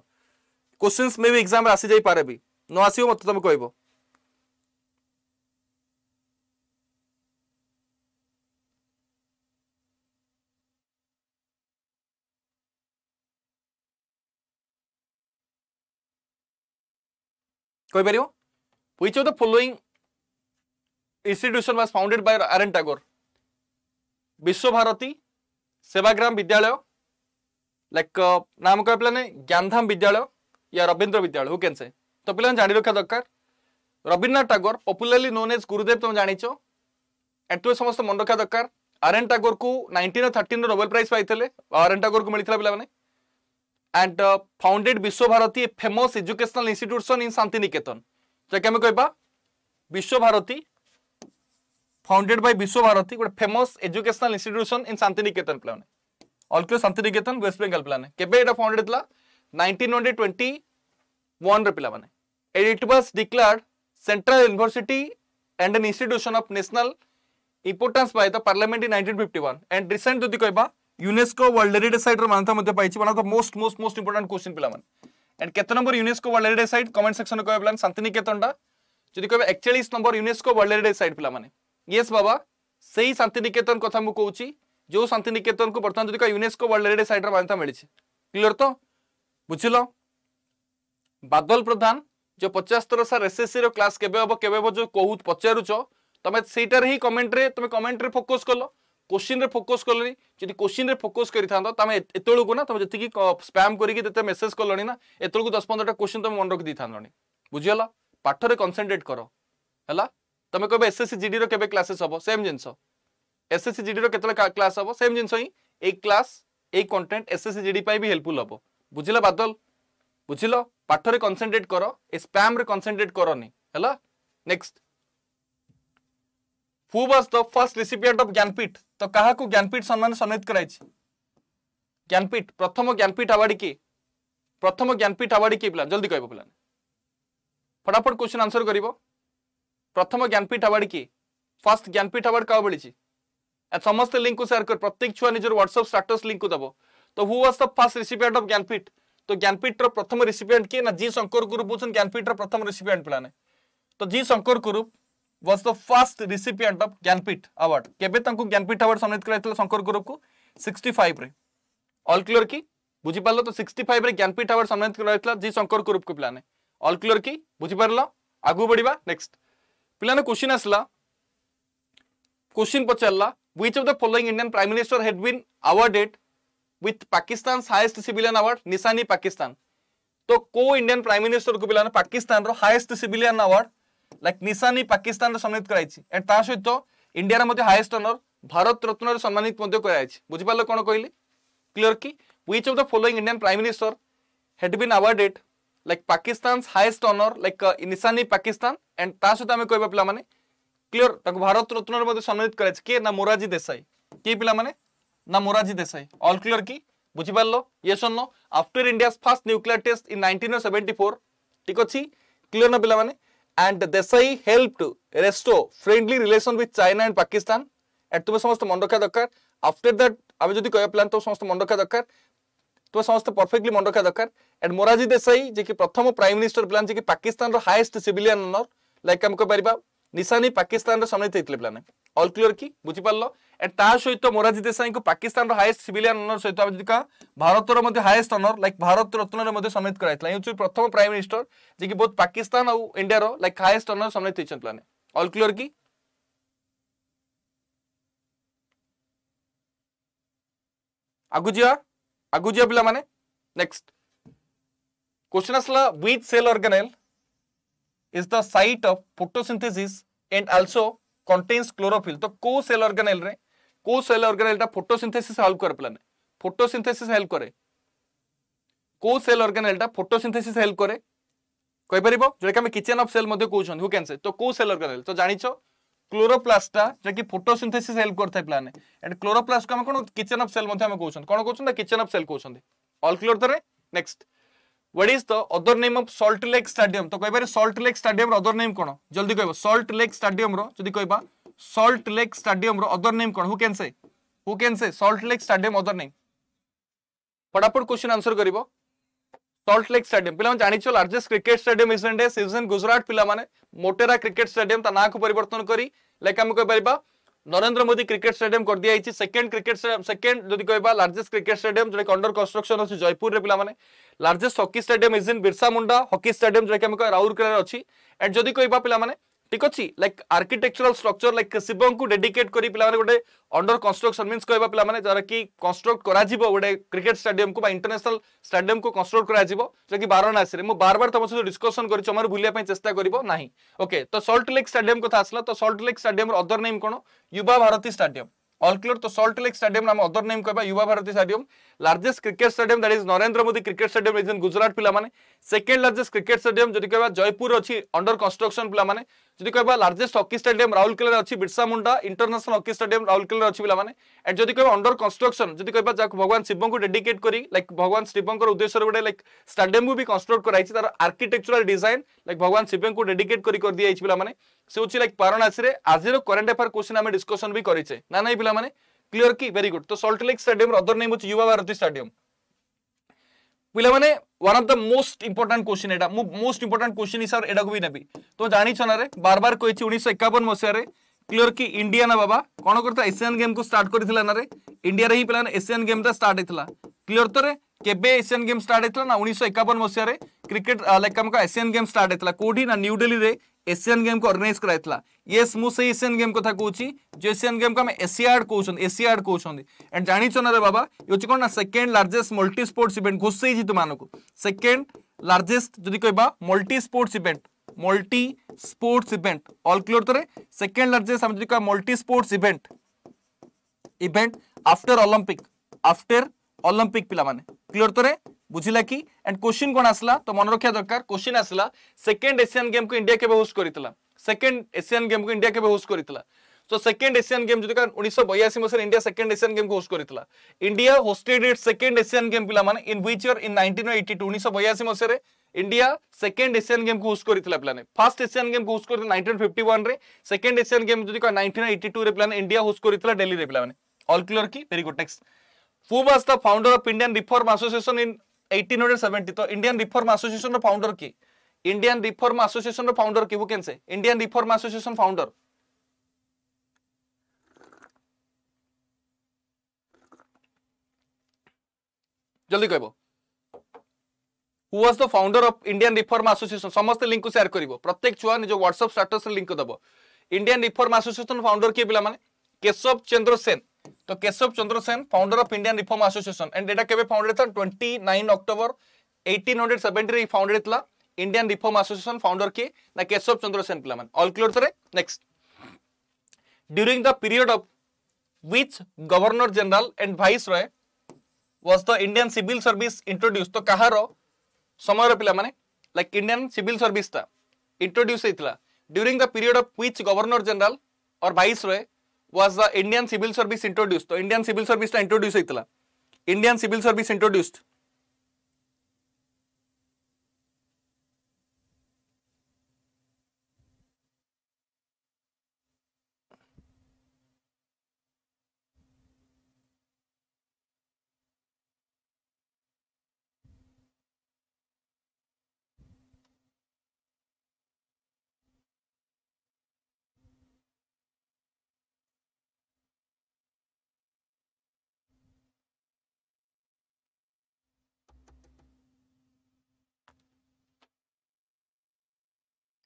Speaker 1: questions में भी exam में आसी जाई पारे भी नो आसी हो मत तुम्हें कोई बो କହିପାରିବ which of the following institution was founded by arun tagore Visva Bharati Sevagram विद्यालय लाइक uh, नाम कह पे ज्ञानधाम विद्यालय या रवींद्र विद्यालय हु कैन से तो पे जाणी रखा दरकार Rabindranath Tagore popularly known as Gurudev तुम जाणी एंड समस्त मन रखा दरकार आर एन टागोर को नाइंटीन थर्टीन रोबेल प्राइज पाई आर एन टागोर को मिलता पे and uh, founded Vishwabharati, a famous educational institution in Santiniketan. যাকে আমি কইবা Vishwabharati founded by Vishwabharati, a famous educational institution in Santiniketan plan. অলক্লো শান্তিনিকেতন ওয়েস্ট বেঙ্গল পিলানে কেবে এটা ফাউন্ডেড হেলা 1921 রে পিলামানে it was declared central university and an institution of national importance by the parliament in 1951 and recent যদি কইবা यूनेस्को वर्ल्ड हेरीटेज साइट मान्यता मध्य पाई one of the most most most important question पे एंड के नंबर UNESCO world heritage site comment section कह पिला शांति निकेतन टा कह एक 41 number UNESCO world heritage site पे ये बाबा से ही शांति निकेतन कथ कौन जो शांति निकेतन को बर्तमान जदि यूनेस्को वर्ल्ड हेरीटेज साइट मान्यता मिली क्लीयर तो बुझिल बादल प्रधान जो पचास्तर सार एस रो क्लास केबे हबो केबे हबो जो कहू पचारुचो तमे सेटार ही कमेंट रे तमे फोकस कल কোশ্চিন ফোকস কলি যদি কোশ্চিন ফোকস করে থাকে তুমি এতবেলকু না তুমি যেত স্প্যাম করি যেতে মেসেজ কলি না এতবেলকু দশ পনেরোটা কোশ্চিন তুমি মনে রখি থাকে বুঝিগাল পাঠরে কনসেনট্রেট কর হল তুমি কেবে এসএসসি জিডি কেবে ক্লাসেস হব সেম জিনিস এসএসসি জিডি কেতবে ক্লাস হব সেম জিনিস হি এই ক্লাস এই কন্টেন্ট এসএসসি জিডি পাই হেল্পফুল হব বুঝিল বাদল বুঝিল পাঠরে কনসেনট্রেট কর এই স্প্যাম্রে কনসেনট্রেট করনি হল next Who was the first recipient of Ganpit? तो क्या ज्ञानपीठ सम्मान सम्मानित कर ज्ञानपीठ प्रथम ज्ञानपीठ अवार्ड किए प्रथम ज्ञानपीठ अवार्ड किए पा जल्दी कह पे फटाफट क्वेश्चन आंसर कर प्रथम ज्ञानपीठ अवार्ड किए फास्ट ज्ञानपीठ अवार्ड क्या मिली समस्त लिंक को सेयार कर प्रत्येक छुआ निजर व्हाट्सअप स्टाटस लिंक को दबो तो who was the first recipient of Jnanpith तो ज्ञानपीठ रिसीपिएंट किए ना जी शंकर गुरु बोल ज्ञानपीठ रिसीपिएंट पे तो G Sankara Kurup was the first recipient of Jnanpith award केबे तांको ज्ञानपीठ अवार्ड सम्मानित कराइतले शंकर गुरु को 65 रे ऑल क्लियर की बुझी पारलो तो 65 रे ज्ञानपीठ अवार्ड सम्मानित कराइतला जी शंकर गुरु तो को पिलाने ऑल क्लियर की बुझी पारलो आगु बढ़िबा नेक्स्ट पिलाने क्वेश्चन आसला क्वेश्चन पचारला which of the following Indian prime minister had been awarded with Pakistan highest civilian award Nishan-e Pakistan तो को इंडियन प्राइम मिनिस्टर को पिलाने पाकिस्तान रो highest civilian award like Nishan-e ପାକିସ୍ତାନର ସମ୍ମାନିତ କରାଯାଇଛି ଆଣ୍ଡ ତା ସହିତ ଇଣ୍ଡିଆର ମଧ୍ୟ ହାଏଷ୍ଟ ଅନର ଭାରତ ରତ୍ନରେ ସମ୍ମାନିତ ମଧ୍ୟ କରାଯାଇଛି ବୁଝିପାରିଲ କ'ଣ କହିଲି କ୍ଲିଅର କି which of the following Indian Prime Minister had been awarded like Pakistan's highest honor like uh, Nisani Pakistan and তা সହିତ আমি কইবা পিলা মানে ক্লিয়ার তাকে ভারত রত্নের মধ্যে সম্মানিত করেছে কে না মোরাজি দেশাই কে পিলা মানে না মোরাজি দেশাই অল ক্লিয়ার কি বুঝি পারলো yes on no after India's first nuclear test in 1974 ঠিক আছে ক্লিয়ার না পিলা মানে and Desai helped restore friendly relation with China and Pakistan. এট তুমি সমস্ত মনে রাখা দরকার আফটার দ্যাট আমি যদি কয়া প্ল্যান তুমি সমস্ত মনে রাখা দরকার তুমি সমস্ত পরফেক্টলি মনে রাখা দরকার এন্ড মোরাজি দেশাই যে কি প্রথম প্রাইম মিনিষ্টর প্ল্যান যে কি পাকিস্তানর হাইয়েস্ট সিভিলিয়ান অনর লাইক আমি কইপারিবা নিশানি পাকিস্তানর সম্মিলিত হয়েছিল পিলানে অল ক্লিয়র কি বুঝিপারল এন্ড তা সহিত মোরাজি দেশাইকে পাকিস্তানর হাইয়েস্ট সিভিলিয়ান অনর সহ আমি যদি কাহ ভারতের মধ্যে হাইয়েস্ট অনর লাইক ভারত রত্নরে মধ্যে সম্মিলিত করা হয়েছিল হচ্ছে প্রথম প্রাইম মিনিষ্টর যে কি বোধ পাকিস্তান আউ ইন্ডিয়ার লাইক হাইয়েস্ট অনর সম্মিলিত হয়েছেন পিলানে অল ক্লিয়র কি আগু যা আগু যা পিলা মানে নেক্সট কোশ্চেন আসলা with cell organelle is the site of photosynthesis and also contains chlorophyll तो को सेल ऑर्गेनेल रे को सेल ऑर्गेनेल टा फोटोसिंथेसिस हेल्प करे प्लान फोटोसिंथेसिस हेल्प करे को सेल ऑर्गेनेल टा फोटोसिंथेसिस हेल्प करे কই পারিব যেটা কি আমি কিচেন অফ সেল মধ্যে কইছন হু ক্যান সে তো কো সেল অর্গানেল তো জানিছো ক্লোরোপ্লাস্টটা যেটা কি ফটোসিনথেসিস হেল্প করতে প্লানে এন্ড ক্লোরোপ্লাস্ট কো আমি কোন কিচেন অফ সেল মধ্যে আমি কইছন কোন কইছন না কিচেন অফ সেল কইছন অল ক্লিয়ার তরে next what is the other name of Salt Lake stadium तो कहबारे Salt Lake stadium other name कोन जल्दी कहबो सॉल्ट लेक स्टाडियम रो जदी कहबा सॉल्ट लेक स्टाडियम रो अदर नेम कोन who can say who can say Salt Lake stadium other name फटाफट क्वेश्चन आंसर करिवो सॉल्ट लेक स्टाडियम पिला जानिचो largest cricket stadium is in day season Gujarat पिला माने मोटेरा क्रिकेट स्टाडियम ता नाक परिवर्तन करी लाइक हम कह परबा নরেন্দ্র মোদী ক্রিকেট স্টেডিয়াম করে দিয়া হয়েছে সেকেন্ড ক্রিকেট সেকেন্ড যদি কহবা লার্জেস্ট ক্রিকেট স্টেডিয়াম যেটা অন্ডর কনস্ট্রকশন অছে জয়পুরের পিলামানে largest hockey stadium is in Birsa Munda hockey stadium যেটা আমি রাউরকেলার অছি এন্ড যদি কহবা পিলামানে ঠিক আছে লাইক আর্কিটেকচরাল স্ট্রকচর লাইক শিবঙ্কু ডেডিকেট করে পিলা গোটে অন্ডর কনস্ট্রকশন মিন্স কহবা পিলা মানে যারা কি কনস্ট্রক্ট করা যাব গোটে ক্রিকেট স্টাডিয়াম কু বা ইন্টারন্যাশনাল স্টাডিয়াম কু কনস্ট্রক্ট করা যাব যেকি বারাণসীরে মু বারবার তোমার সহ ডিসকশন করিছি আমার ভুলিয়া পাই চেষ্টা করিব নাহি ওকে তো সল্ট লেক স্টাডিয়াম কথা আসলা তো Salt Lake stadium other name কোন ইউবা ভারতী স্টাডিয়াম অলক্লোর তো সল্ট লেক স্টাডিয়াম আমি অদর নেম কহবা Yuva Bharati stadium largest cricket stadium that is Narendra Modi cricket stadium is in Gujarat পিলামানে সেকেন্ড লার্জেস্ট ক্রিকেট স্টাডিয়াম যদি কহবা জয়পুর অছি অন্ডর কনস্ট্রকশন পিলামানে যদি কহবা লার্জেস্ট হকি স্টাডিয়াম রাউরকেলার অছি Birsa Munda international hockey stadium রাউরকেলার অছি পিলামানে এন্ড যদি কহবা অন্ডর কনস্ট্রকশন যদি কহবা যাক ভগবান শিবঙ্কু ডেডিকেট করি লাইক ভগবান শিবঙ্কর উদ্দেশ্যে গোটে লাইক স্টাডিয়াম বি কনস্ট্রক্ট করাইছি তার আর্কিটেকচরাল ডিজাইন লাইক ভগবান শিবঙ্কু ডেডিকেট করি করে দিয়েছি পিলামানে ସେ ହେଉଛି ଲାଇକ୍ ବାରଣାସୀରେ ଆଜିର କରେଣ୍ଟ ଆଫେୟାର କୋଶ୍ଚିନ୍ ଆମେ ଡିସ୍କସନ୍ ବି କରିଛେ ନା ନାହିଁ ପିଲାମାନେ କ୍ଲିଅର କି ଭେରି ଗୁଡ୍ ତ ସଲ୍ଟ ଲେକ୍ ଷ୍ଟାଡିୟମ୍ର ଅଦର ନେମ୍ ହେଉଛି ୟୁବା ଭାରତୀ ଷ୍ଟାଡିୟମ୍ ପିଲାମାନେ one of the most important question ଏଇଟା ମୁଁ ମୋଷ୍ଟ ଇମ୍ପୋର୍ଟାଣ୍ଟ କୋଶ୍ଚିନ୍ ହିସାବରେ ଏଇଟାକୁ ବି ନେବି ତ ଜାଣିଛ ନାରେ ବାର ବାର କହିଛି ଉଣେଇଶହ ଏକାବନ ମସିହାରେ କ୍ଲିଅର କି ଇଣ୍ଡିଆ ନା ବାବା କ'ଣ କରିଥିଲା ଏସିଆନ୍ ଗେମ୍କୁ ଷ୍ଟାର୍ଟ କରିଥିଲା ନାରେ ଇଣ୍ଡିଆରେ ହିଁ ପିଲାମାନେ ଏସିଆନ୍ ଗେମ୍ଟା ଷ୍ଟାର୍ଟ ହେଇଥିଲା କ୍ଲିଅର ତରେ କେବେ ଏସିଆନ୍ ଗେମ୍ ଷ୍ଟାର୍ଟ ହେଇଥିଲା ନା ଉଣେଇଶହ ଏକାବନ ମସିହାରେ କ୍ରିକେଟ ଲାଇକ୍ ଆମକୁ ଏସିଆନ୍ ଗେମ୍ ଷ୍ଟାର୍ଟ ହେଇଥିଲା କୋଉଠି ନା ନ୍ୟୁଡେଲିରେ ଏସିଆନ୍ ଗେମ୍କୁ ଅର୍ଗାନାଇଜ୍ କରାଯାଇଥିଲା ୟେସ୍ ମୁଁ ସେଇ ଏସିଆନ୍ ଗେମ୍ କଥା କହୁଛି ଯେଉଁ ଏସିଆନ୍ ଗେମ୍କୁ ଆମେ ଏସିଆଡ଼ କହୁଛନ୍ତି ଏସିଆଡ଼ କହୁଛନ୍ତି ଆଣ୍ଡ ଜାଣିଛ ନା ରେ ବାବା ଇଏ ହେଉଛି କ'ଣ ନା second largest multi sports event ଘୋଷେଇଛି ତୁମମାନଙ୍କୁ ସେକେଣ୍ଡ ଲାର୍ଜେଷ୍ଟ ଯଦି କହିବା multi sports event multi sports event all clear ତରେ ସେକେଣ୍ଡ ଲାର୍ଜେଷ୍ଟ ଆମେ ଯଦି କହିବା multi sports event event after Olympic after Olympic ପିଲାମାନେ କ୍ଲିୟର ତରେ বুঝিলা কি এন্ড কোশ্চিন কোন আসলা তো মনে রাখা দরকার কোশ্চিন আসলা সেকেন্ড এশিয়ান গেম কু ইন্ডিয়া কেবে হোস্ট করিতলা সেকেন্ড এশিয়ান গেম কু ইন্ডিয়া কেবে হোস্ট করিতলা তো সেকেন্ড এশিয়ান গেম যদি কারণ 1982 মসরে ইন্ডিয়া সেকেন্ড এশিয়ান গেম কু হোস্ট করিতলা India hosted it second Asian game পিলা মানে ইন হুইচ ইয়ার ইন 1982 1982 মসরে इंडिया सेकेंड एशियन गेम को होस्ट करता प्लान फास्ट एशियन गेम को होस्ट करते nineteen fifty one second Asian game जो कह नाइंटीन एट्टी टू प्लान इंडिया होस्ट करता डेली प्लान अल क्लियर की very good next who was the founder of Indian reform association in 1870 तो इंडियन रिफॉर्म एसोसिएशन रो फाउंडर की इंडियन रिफॉर्म एसोसिएशन रो फाउंडर की who can say Indian reform association founder जल्दी कहबो who was the founder of Indian reform association समस्त link को share करिवो प्रत्येक छुआ निज व्हाट्सएप स्टेटस लिंक दबो इंडियन रिफॉर्म एसोसिएशन फाउंडर के पिला माने केशव चंद्र सेन तो Keshab Chandra Sen founder of Indian reform association and date केबे फाउंडेड था 29 अक्टूबर 1870 रे फाउंडेड थला इंडियन रिफॉर्म एसोसिएशन फाउंडर के ना केशव चंद्र सेन पिला मान ऑल क्लियर थरे next during the period of which governor general and viceroy was the Indian civil service introduce तो कहार समय रे पिला माने लाइक इंडियन सिविल सर्विस ता इंट्रोड्यूस हेतला during the period of which governor general और viceroy was the Indian Civil Service introduced. So Indian Civil Service introduced. Indian Civil Service introduced.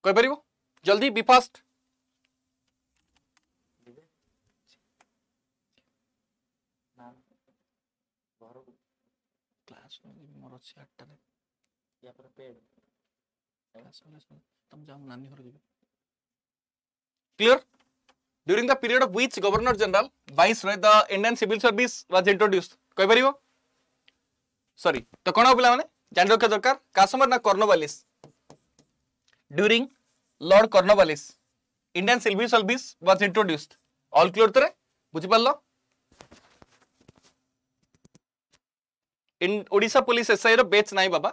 Speaker 1: କହିପାରିବ ଜଲ୍ଦି ବି ଫାଷ୍ଟ ମୋର ଅଛି ଆଠଟାରେ ୟା ପରେ ପେଡ୍ ତମେ ଯାଉ ନାନୀ ଘର ଯିବେ clear during the period of which governor general viceroy the indian civil service was introduced koi paribo sorry to kono pila mane jani rakha darkar kasmar na cornwallis during Lord Cornwallis, Indian silver service was introduced. All clear tere? बुझी पार्ल ओडा police SI रेच ना बाबा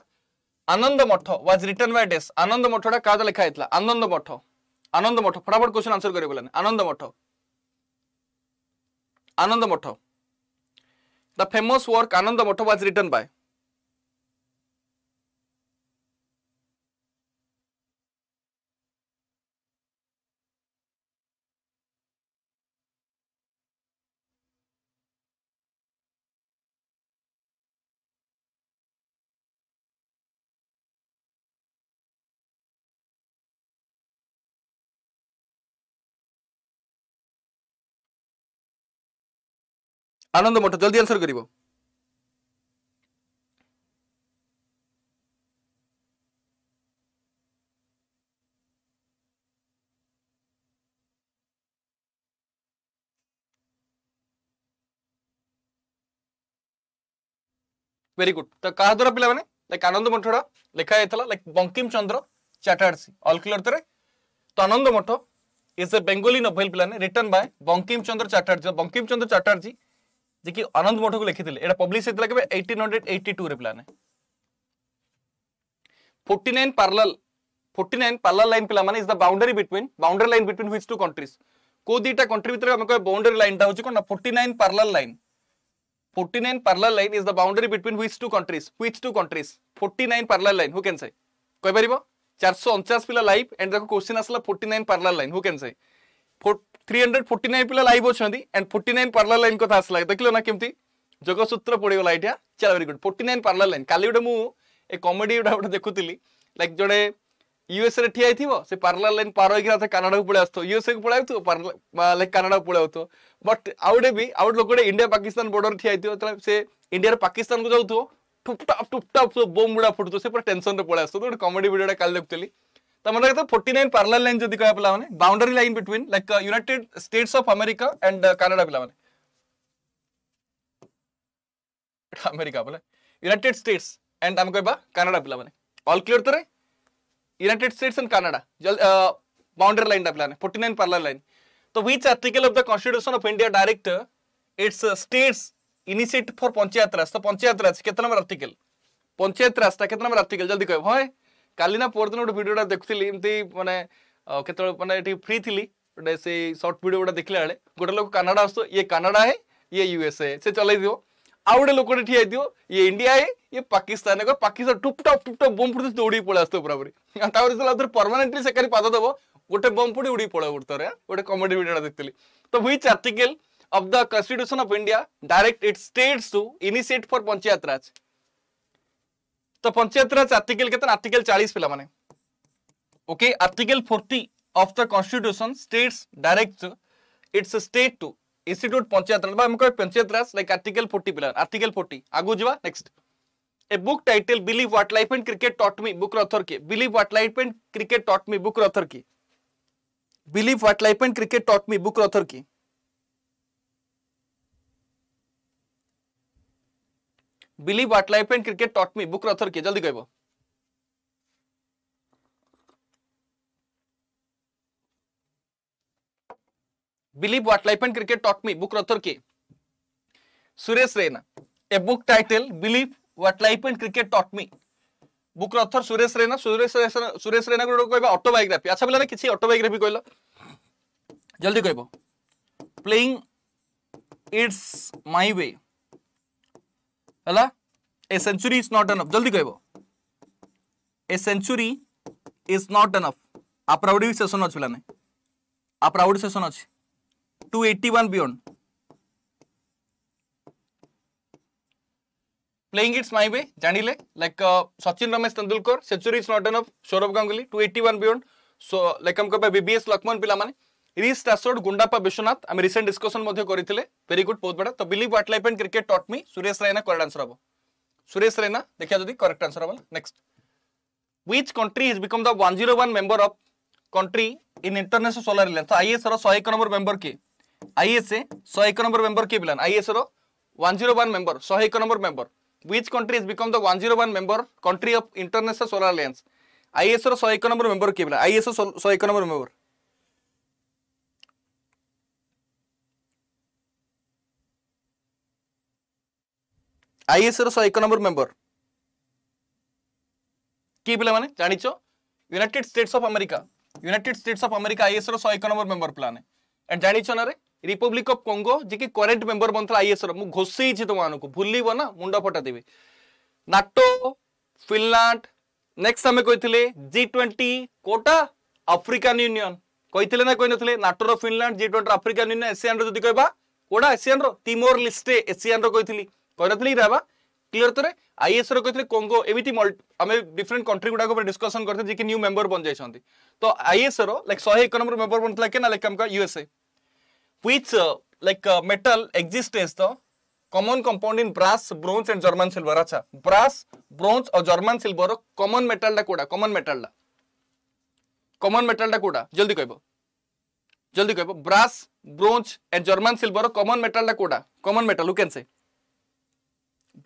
Speaker 1: Anandamath was written by डेस आनंद मठटा क्या लिखाई आनंद मठ आनंद मठ फटाफट क्वेश्चन आंसर कर आनंद मठ आनंद मठ the famous work Anandamath was written by Anandamath জলদি আনসর করিব ভেরি গুড তো কাহা দ্বারা পিলামানে লাইক আনন্দ মঠটা লেখা হয়েছিল like Bankim Chandra Chatterjee all clear তোরে তো Anandamath is a Bengali novel পিলানে রিটন বাই বঙ্কিম চন্দ্র চ্যাটার্জি বঙ্কিম চন্দ্র চ্যাটার্জি যে কি আনন্দ মঠক লিখিলে এটা পব্লিশ হয়েছিল কেবে এইটিন হন্ড্রেড এইটি টু রে পিলানে forty nine parallel forty nine parallel line পিলা মানে is the boundary between boundary line between which two countries কেউ দুইটা কন্ট্রি ভিতরে আমি কয়ে বাউন্ডারি লাইনটা হচ্ছে কোন না forty nine parallel line 49 parallel line is the boundary between which two countries which two countries 49 parallel line who can say কই পারিব 449 পিলা লাইভ এন্ড দেখো क्वेश्चन আসলা 49 parallel line who can say three hundred forty nine পিলা লাইভ অনেক and forty nine parallel line কথা আসলা দেখল না কেমি যোগসূত্র পড়িগলা এটা চাল very good forty nine parallel line কালি গোটে মু এ কমেডি গোটা গোটে দেখুলি লাইক জনে ইউএসএ রে ঠিয়া হইথিব সে পার্লার লাইন পার হইকি তাতে কানাডাকে পড়ে আসতো ইউএসএ কে পড়ে আউতো লাইক কানাডাকে পড়ে আউতো বট আউটে বি আউট লোক গোটে ইন্ডিয়া পাকিস্তান বর্ডর ঠিয়া হইথিব তাহলে সে ইন্ডিয়ার পাকিস্তানকে যাউথো টুপটাপ টুপটাপ সব বোম গুড়া ফুটুতো সে পুরা টেনশনরে পড়ে আসতো গোটে কমেডি ভিডিওটা কালি দেখুলি तो मन लगता फोर्टी नाइन पार्ल लाइन जो कह पा मैंने boundary line between like United States of America and Canada पे अमेरिका बोले यूनाइटेड स्टेट्स एंड आम कह कानाडा पे अल क्लीयर तेरे United States and Canada boundary line पे फोर्टी नाइन पार्ल लाइन तो which article of the constitution of India direct its states initiate for Panchayat Raj तो पंचायतराज uh, तो के नंबर आर्टिकल पंचायतराज के नंबर आर्टिकल जल्दी कह भाई কালি না পোরতনে ভিডিওটা দেখছিলি ইমতি মানে কত পনা ফ্রি থিলি সেই শর্ট ভিডিওটা দেখিলা গটা লোক কানাডা হস এ কানাডা হে এ ইউএসএ সে চলাই দিও আউড লোক টি আই দিও এ ইন্ডিয়া হে এ পাকিস্তান এ পাকিস্তান টপ টপ টপ বম পড়ি দৌড়ি পড়া হস তো বরাবর এটা পার্মানেন্টলি সরকারি পদ দেব ওটে বম পড়ি উড়ি পড়া উর্তরে ওটে কমেডি ভিডিও দেখছিলি তো হুই article of the constitution of India direct it states to initiate for Panchayat Raj तो पंचायत राज आर्टिकल के आर्टिकल चालीस पे मैंने okay article forty of the constitution states direct its state to institute Panchayat Raj हम कहे Panchayat Raj like article forty पिला आर्टिकल फोर्टी आगे जावा next a book title believe what life and cricket taught me book rather के believe what life and cricket taught me book author की believe what life and cricket taught me book author की believe what life and cricket taught me book rather के जल्दी कहबो believe what life and cricket taught me book rather के Suresh Raina a book title believe what life and cricket taught me book author Suresh Raina Suresh Suresh Raina को कहबा autobiography अच्छा बोला ना किसी ऑटोबायोग्राफी कहलो जल्दी कहबो प्लेइंग इट्स माय वे ହେଲା a century is not enough ଜଲ୍ଦି କହିବ a century is not enough ଆପରେ ଆଉ ଗୋଟେ ସେସନ୍ ଅଛି ପିଲାମାନେ ଆପରେ ଆଉ ଗୋଟେ ସେସନ୍ ଅଛି two eighty playing it's my way जानी ले like uh, Sachin Ramesh Tendulkar century is not enough Sourav Ganguly two eighty one beyond so like हम कह बीबीएस लक्ष्मण पे रीस राठोड विश्वनाथ आम रिसेंट डिस्कसन करते भेरी गुड बहुत बड़ा तो believe what life and cricket taught me Suresh Raina correct answer हम सुरेश रैना देखा जब करेक्ट आंसर हम next which country is become the 101 member of country in international solar alliance तो आईएस रो 101 नंबर मेंबर के आईएस 101 नंबर मेंबर के बिलान आईएस रो 101 member 101 number member which country is become the 101 member country of international solar alliance IS रो 101 number member के बिलान ISA 101 number member ଆଇଏସ୍ଏର ଶହେ ଏକ ନମ୍ବର ମେମ୍ବର କିଏ ପିଲାମାନେ ଜାଣିଛ United States of America United States of America ଆଇଏସ୍ଏର ଶହେ ଏକ ନମ୍ବର ମେମ୍ବର ପିଲାମାନେ ଏଣ୍ଡ ଜାଣିଛ ନାରେ ରିପବ୍ଲିକ୍ ଅଫ୍ କଙ୍ଗୋ ଯିଏକି କରେଣ୍ଟ ମେମ୍ବର ବନିଥିଲା ଆଇଏସ୍ଏର ମୁଁ ଘୋଷେଇଛି ତୁମମାନଙ୍କୁ ଭୁଲିବ ନା ମୁଣ୍ଡ ଫଟା ଦେବି ନାଟୋ ଫିନଲାଣ୍ଡ ନେକ୍ସଟ ଆମେ କହିଥିଲେ ଜି ଟ୍ୱେଣ୍ଟି କୋଟା ଆଫ୍ରିକାନ ୟୁନିୟନ କହିଥିଲେ ନା କହିନଥିଲେ ନାଟୋର ଫିନଲାଣ୍ଡ ଜି ଟ୍ୱେଣ୍ଟିର ଆଫ୍ରିକାନ ୟୁନିୟନ ଏସିଆନର ଯଦି କହିବା କୋଟା ଏସିଆନର ତିମୋର ଲିଷ୍ଟେ ଏସିଆନର କହିଥିଲି କହିନଥିଲି ରାବା କ୍ଲିୟର ତରେ ଆଇଏସ୍ ର କହିଥିଲେ କୋଙ୍ଗୋ ଏମିତି ଆମେ ଡିଫରେଣ୍ଟ କଣ୍ଟ୍ରି ଗୁଡାକ ଉପରେ ଡିସ୍କସନ କରିଥିଲେ ଯେ କି ନ୍ୟୁ ମେମ୍ବର ବନିଯାଇଛନ୍ତି ତ ଆଇଏସ୍ ର ଲାଇକ୍ ଶହେ ଏକ ନମ୍ବର ମେମ୍ବର ବନିଥିଲା କି ନା ଲାଇକ୍ ଆମକା USA which uh, like uh, metal exists as the common compound in brass, bronze and German silver. Acha, brass, bronze और German silver common metal डा कोड़ा, common metal डा, common metal डा कोड़ा, जल्दी कोई बो, जल्दी कोई बो, brass, bronze and German silver common metal डा कोड़ा, common metal, you can say.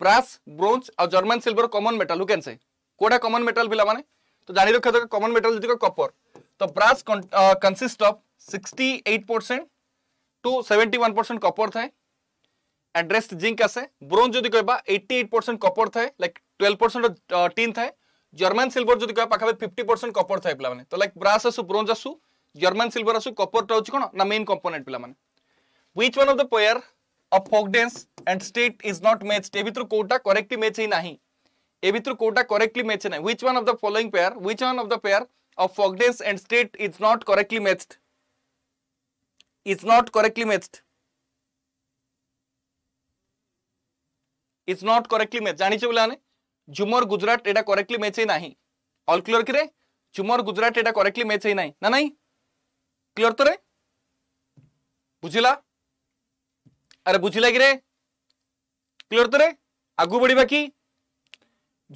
Speaker 1: Brass bronze और German silver common metal who can say कौटा कमन मेटाल पे मैंने तो जान रखे दर कमन मेटाल जो कपर तो brass consist of sixty eight percent to seventy one percent copper थाए एंड रेस्ट जिंक आसे ब्रोज जो कह एट्टी एट परसेंट कपर थाए लाइक ट्वेल्व परसेंट टीन थाए जर्मन सिल्वर जदि कहबा फिफ्टी परसेंट कपर थाए पे तो लाइक ब्रास आसु ब्रोज आसू जर्मन सिल्वर आसू कपर टाइम कौन ना मेन कंपोनेंट पे माने one of the pair of Fogden's and state is not matched. A with quota correctly match ही नहीं. A with quota correctly match नहीं. Which one of the following pair? Which one of the pair of Fogden's and state is not correctly matched? Is not correctly matched. Is not correctly matched. जानी चाहिए बोला ने? झुमर गुजरात एटा correctly match ही नाही all clear कि रे झुमर गुजरात एटा करेक्टली मैच ही नाही ना नाही क्लियर तो रे बुझिला আরে বুঝিলা কি রে ক্লিয়ার তো রে আগু বড়া কি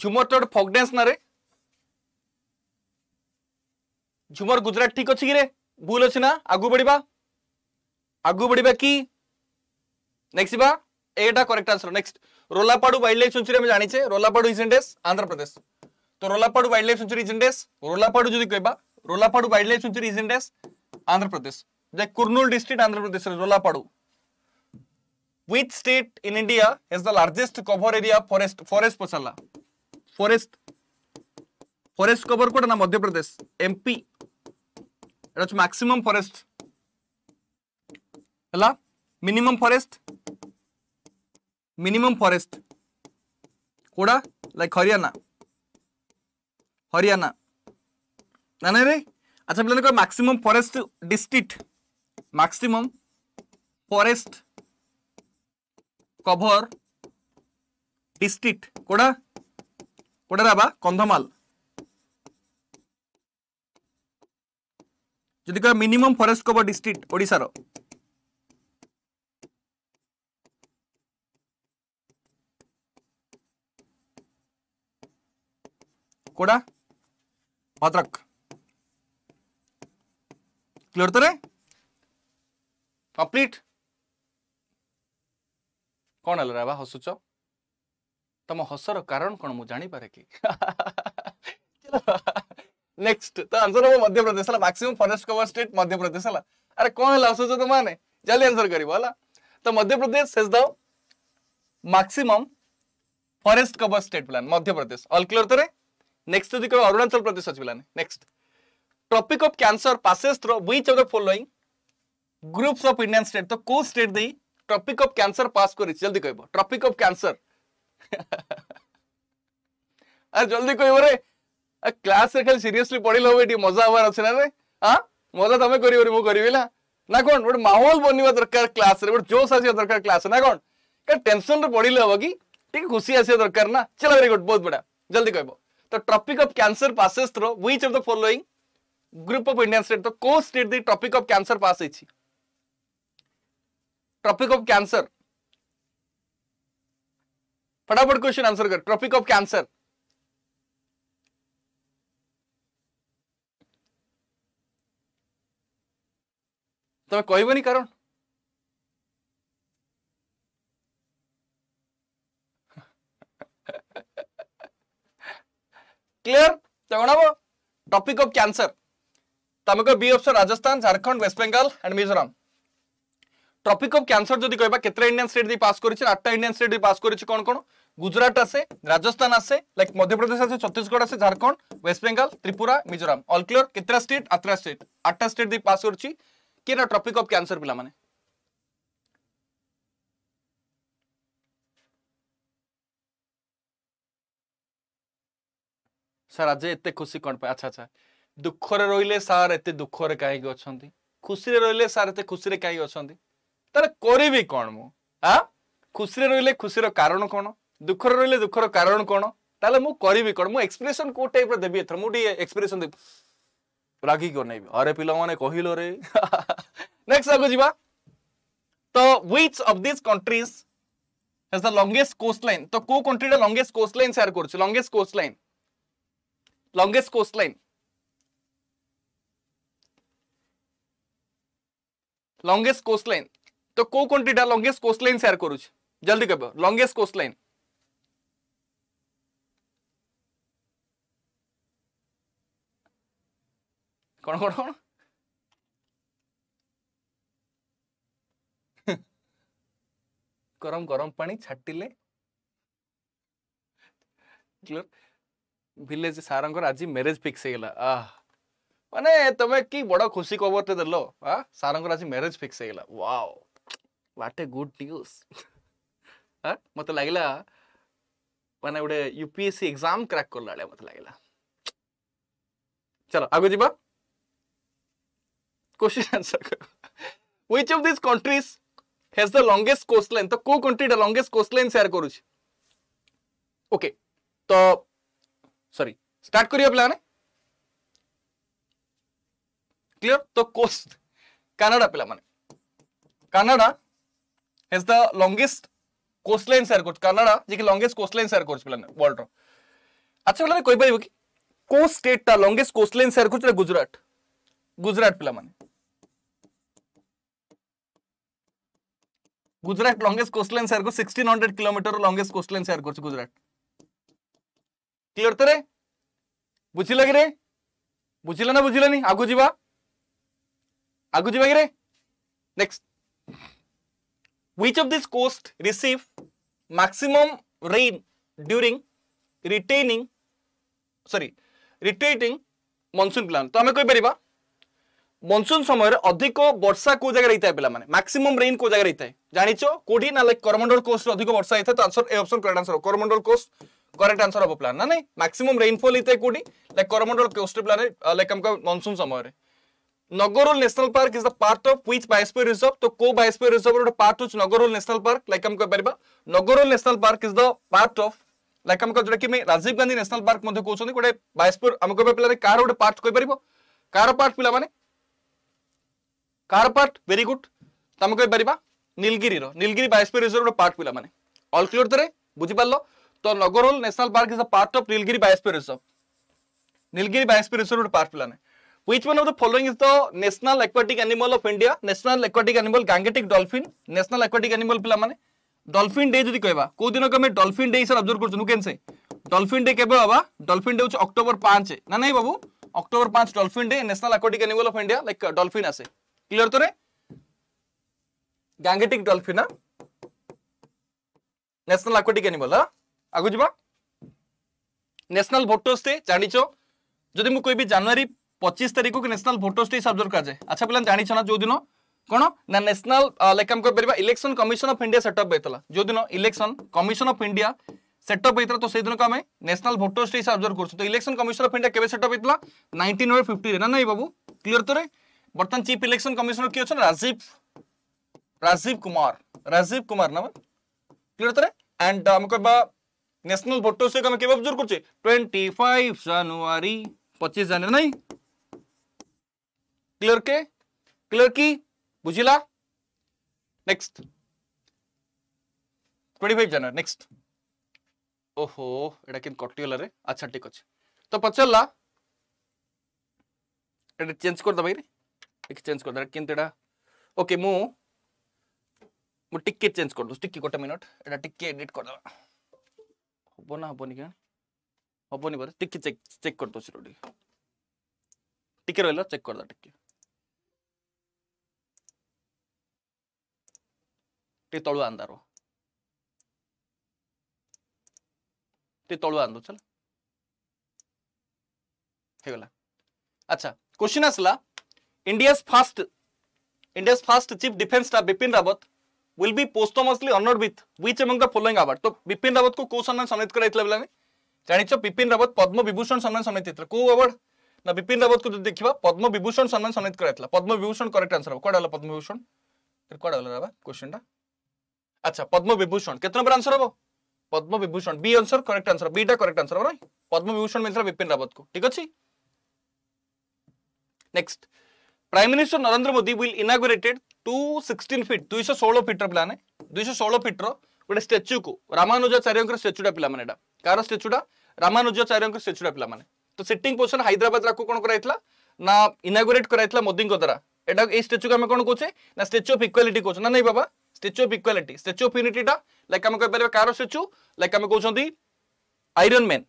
Speaker 1: ঝুমর তো গোটে ফক ড্যান্স না রে ঝুমর গুজরাট ঠিক অছি কি রে ভুল অছি না আগু বড়া আগু বড়া কি নেক্সট যা এটা correct answer next রোলাপাড়ু wild life century আমি জানিছে রোলাপাড়ু ইজ ইন্ডেস আন্ধ্রপ্রদেশ তো রোলাপাড়ু ওয়াইল্ড লাইফ সেঞ্চুরি ইজ ইন্ডেস রোলাপাড়ু যদি কইবা রোলাপাড়ু wild life century is ইন্ডেস Andhra Pradesh যে Kurnool district আন্ধ্রপ্রদেশের রোলাপাড়ু which state in India has the largest cover area forest forest पचाला forest forest cover कोटा ना मध्य प्रदेश MP এটা হচ্ছে ম্যাক্সিমাম ফরেস্ট ହେଲା ମିନିମମ୍ ଫରେଷ୍ଟ ମିନିମମ୍ ଫରେଷ୍ଟ କୋଡ଼ା ଲାଇକ୍ ହରିୟାଣା ହରିୟାଣା ନା ନାଇଁ ରେ ଆଚ୍ଛା ପିଲାମାନେ କହିବେ maximum forest district maximum forest cover district koda koda raba kandhamal যদি কয় মিনিমম ফরেস্ট কভার ডিস্ট্রিক্ট ওড়িশার কোডা ভদ্রক ক্লিয়ার তো রে কমপ্লিট କ'ଣ ହେଲା ରାବା ହସୁଛ ତମ ହସର କାରଣ କ'ଣ ମୁଁ ଜାଣିପାରେ କି ନେକ୍ସଟ ତ ଆନ୍ସର ହବ ମଧ୍ୟପ୍ରଦେଶ ହେଲା maximum forest cover state Madhya Pradesh ହେଲା ଆରେ କ'ଣ ହେଲା ହସୁଛ ତମମାନେ ଜଲ୍ଦି ଆନ୍ସର କରିବ ହେଲା ତ Madhya Pradesh says ଦାଓ maximum forest cover state ପିଲାମାନେ ମଧ୍ୟପ୍ରଦେଶ ଅଲ୍ କ୍ଲିୟର ଥରେ ନେକ୍ସଟ ଯଦି କହିବ ଅରୁଣାଚଳ ପ୍ରଦେଶ ଅଛି ପିଲାମାନେ next topic of cancer passes throw which of the following groups of Indian state ତ କୋଉ ଷ୍ଟେଟ୍ ଦେଇ ট্রপিক অফ ক্যান্সার পাস করেছি জলদি কইব ট্রপিক অফ ক্যান্সার আর জলদি কইব রে ক্লাস রে খালি সিরিয়াসলি পড়িল হবে এটি মজা আবার আছে না রে হ্যাঁ মজা তুমি করিব মু করিবি না না কোন গোটে মাহল বনিবা দরকার ক্লাস রে গোটে জোশ আসিবা দরকার ক্লাস না কোন কারণ টেনশন রে পড়িলে হব কি টিকে খুশি আসিবা দরকার না চলো ভেরি গুড বহুত বড়া জলদি কইব তো tropic of cancer passes through which of the following group of Indian state তো কো স্টেট দি ট্রপিক অফ ক্যান্সার পাস হইছি ट्रॉपिक ऑफ कैंसर फटाफट क्वेश्चन आंसर कर ट्रॉपिक ऑफ कैंसर तुम्हें तो कहबनी कारण क्लियर तो कौन टॉपिक ऑफ कैंसर तुम्हें B option Rajasthan Jharkhand West Bengal and Mizoram topic of cancer যদি কবা কেতরা ইন্ডিয়ান স্টেট দি পাস করেছে আটটা ইন্ডিয়ান স্টেট দি পাস করেছে কোন কোন গুজরাট আছে রাজস্থান আছে লাইক মধ্যপ্রদেশ আছে ছত্তিশগড় আছে Jharkhand West Bengal Tripura Mizoram all clear কেতরা state আটটা স্টেট আটটা স্টেট দি পাস করছি কি না টপিক অফ ক্যান্সার পিলা মানে স্যার আজ ଏତେ খুশি কোন ପାଇଁ আচ্ছা আচ্ছা দুঃখরে রইলে স্যার ଏତେ দুঃখরে କାହିଁକି অছন্তি খুশিরে রইলে স্যার ଏତେ খুশিরে କାହିଁକି অছন্তি करी कौन खुशी रही खुशी कारण कौन दुख रही दुख रण कौन तुम्हें कौन मुझे एक्सप्रेसन कौ टाइप देवी एथर मुझे एक्सप्रेसन दे रागिक नहीं अरे पी मैंने कहल रे नेक्स्ट आगे जी तो which of these countries has the longest coast तो कौ country longest coastline share कर longest coastline longest coastline तो कौ कौन टीटा लंगेस्ट कोस्ट लाइन सेयार करुच जल्दी कह लंगेस्ट कोस्ट लाइन कौन कौन कौन गरम गरम पानी छाटिले क्लियर भिलेज सारंकर आज मैरेज फिक्स हो गला आ माने तमे की बड़ा खुशी खबर ते देलो आ सारंकर आज मैरेज फिक्स हो गला wow what a good news मत लगला मैंने गोटे यूपीएससी एग्जाम क्राक कर लगे मत लगला चलो आगे जी question answer which of this countries has the longest coastline तो को country longest coastline share करू छी ओके तो सॉरी स्टार्ट करियो प्लान क्लियर तो कोस्ट कनाडा पिला माने Canada has the longest coastline airport Kannada je ki longest coastline airport pilane world ro acha pilane koi paribo ki କୋଉ ଷ୍ଟେଟଟା longest coastline share କରୁଛି ଗୁଜୁରାଟ ଗୁଜୁରାଟ ପିଲାମାନେ ଗୁଜୁରାଟ ଲଙ୍ଗେଷ୍ଟ କୋଷ୍ଟଲାଇନ୍ ସେୟାର କରୁଛି sixteen hundred kilometre longest coastline share କରୁଛି Gujarat clear ତ ରେ ବୁଝିଲା କି ରେ ବୁଝିଲା ନା ବୁଝିଲାନି ଆଗକୁ ଯିବା ଆଗକୁ ଯିବା କି ରେ next Which of these coasts receive maximum rain during retaining sorry retreating monsoon plan? तो हमें कोई परिवा মনসুন সময় অধিক বর্ষা কেউ জায়গায় রয়েছে পিলামানে ম্যাক্সিমম রেইন কেউ জায়গায় রয়েছে জাঁচ কোটি না লাইক করমন্ডল কোস্ট অধিক বর্ষা হয়ে তো answer A option correct answer Coromandel coast correct answer হব প্লান না নাই ম্যাক্সিমম রেইনফল হয়ে কোটি like Coromandel coast plain like আমক মনসুন সময় Nagarhole national park is the part of which biosphere reserve तो को बायोस्फीयर रिजर्व रो पार्ट होच नगरोल नेशनल पार्क लाइक हम को परबा Nagarhole national park is the part of like हम को जडा कि मे राजीव गांधी नेशनल पार्क मधे कोछन कोडे बायोस्फीयर हम को पिला कार रो पार्ट कोइ परबो कार पार्ट पिला माने कार पार्ट वेरी गुड तम कोइ परबा नीलगिरी रो नीलगिरी बायोस्फीयर रिजर्व रो पार्ट पिला माने ऑल क्लियर तरे बुझि पाललो तो Nagarhole national park is the part of Nilgiri biosphere reserve Nilgiri biosphere reserve रो पार्ट पिला माने Which one of the following is the national aquatic animal of India? National aquatic animal gangetic dolphin. National aquatic animal pila mane dolphin day jodi koiba ko দিন আমি dolphin day sir observe korchu কেন সে dolphin day kebe baba dolphin day হচ্ছে october 5 na nai babu october 5 dolphin day national aquatic animal of India like dolphin ase clear to re gangetic dolphin না national aquatic animal হ্যাঁ আগু যা national voters day জাঁচ যদি মু কবি জানুয়ারি পঁচিশ তারিখকে national voters day হিসাবে করা যায় আচ্ছা পিলা জাছ না যেদিন কোণ না ন্যাশনাল লাইক আমি কইপার election commission of India set up হয়েছিল যেদিন election commission of India set up হয়েছিল তো সেইদিন আমি ন্যাশনাল ভোটর্স ডে হিসাবে অবজর্ভ করছি তো ইলেকশন কমিশন অফ ইন্ডিয়া কেবে সেটঅপ হয়েছিল নাইনটিন হন্ড্রেড ফিফটি না নাই বাবু ক্লিয়ার তোরে বর্তমান চিফ ইলেকশন কমিশনার কি অনেক রাজীব রাজীব কুমার রাজীব কুমার না ক্লিয়ার তোরে অ্যান্ড আমি কবা ন্যাশনাল ভোটর্স ডে আমি কেবে অবজর্ভ করছি টোয়েন্টি ফাইভ জানুয়ারি পঁচিশ জানুয়ারি নাই क्लियर के क्लियर की बुझिला next twenty five January next ओहो एटा कि कटिगल रे अच्छा ठीक अच्छे तो पचारा चेंज कर दबाई रे चेंज कर दबा किंतु एटा ओके मु मु टिकट चेंज कर दो टिकट गोटे मिनट एटा टिकट एडिट कर दबा हबो ना हबो नि के हबो नि बर टिकट चेक चेक कर दो छोटी टिकट रहला चेक कर दबा टिकट ଟିକେ ତଳୁଆ ଅନ୍ଧାର ଟିକେ ତଳୁଆ ଅନ୍ଧାର ଚାଲ क्वेश्चन आसला India's first India's first chief defence staff Bipin Rawat will be posthumously honoured with which among the following award तो बिपिन रावत को कौ सम्मान सम्मानित कराइला बेला जानिच रावत पद्म विभूषण सम्मान सम्मानित होता कौ अवार्ड ना बिपिन रावत को देखा पद्म विभूषण सम्मान सम्मानित कर पद्म विभूषण करेक्ट आंसर हम कौन पद्म विभूषण कौन रहा क्वेश्चन टा আচ্ছা পদ্ম বিভূষণ কত নম্বর আনসর হব Padma Vibhushan B answer correct answer বিটা করেক্ট আনসর হব পদ্ম বিভূষণ মিলছিল বিপিন রাবত কু ঠিক আছে next prime minister Narendra Modi will inaugurated two sixteen feet दुईश षोह फिट्र पाने दुईश षोह फिट्र गोटे स्टाच्यू को रामानुजाचार्य स्टाच्यूटा पाने कार स्टाच्यूटा रामानुजाचार्य स्टाच्यूटा पाने तो सिटिंग पोजिशन हाइद्राबाद कौन कराइला ना इनागोरेट कराइला मोदी द्वारा स्टाच्यू को आम कौन ना स्टाच्यू अफ इक्वालीट कौचे ना नहीं बाबा statue of equality statue of ୟୁନିଟିଟା ଲାଇକ୍ ଆମେ କହିପାରିବା କାହାର ଷ୍ଟାଚ୍ୟୁ ଲାଇକ୍ ଆମେ କହୁଛନ୍ତି ଆଇରନ୍ ମ୍ୟାନ୍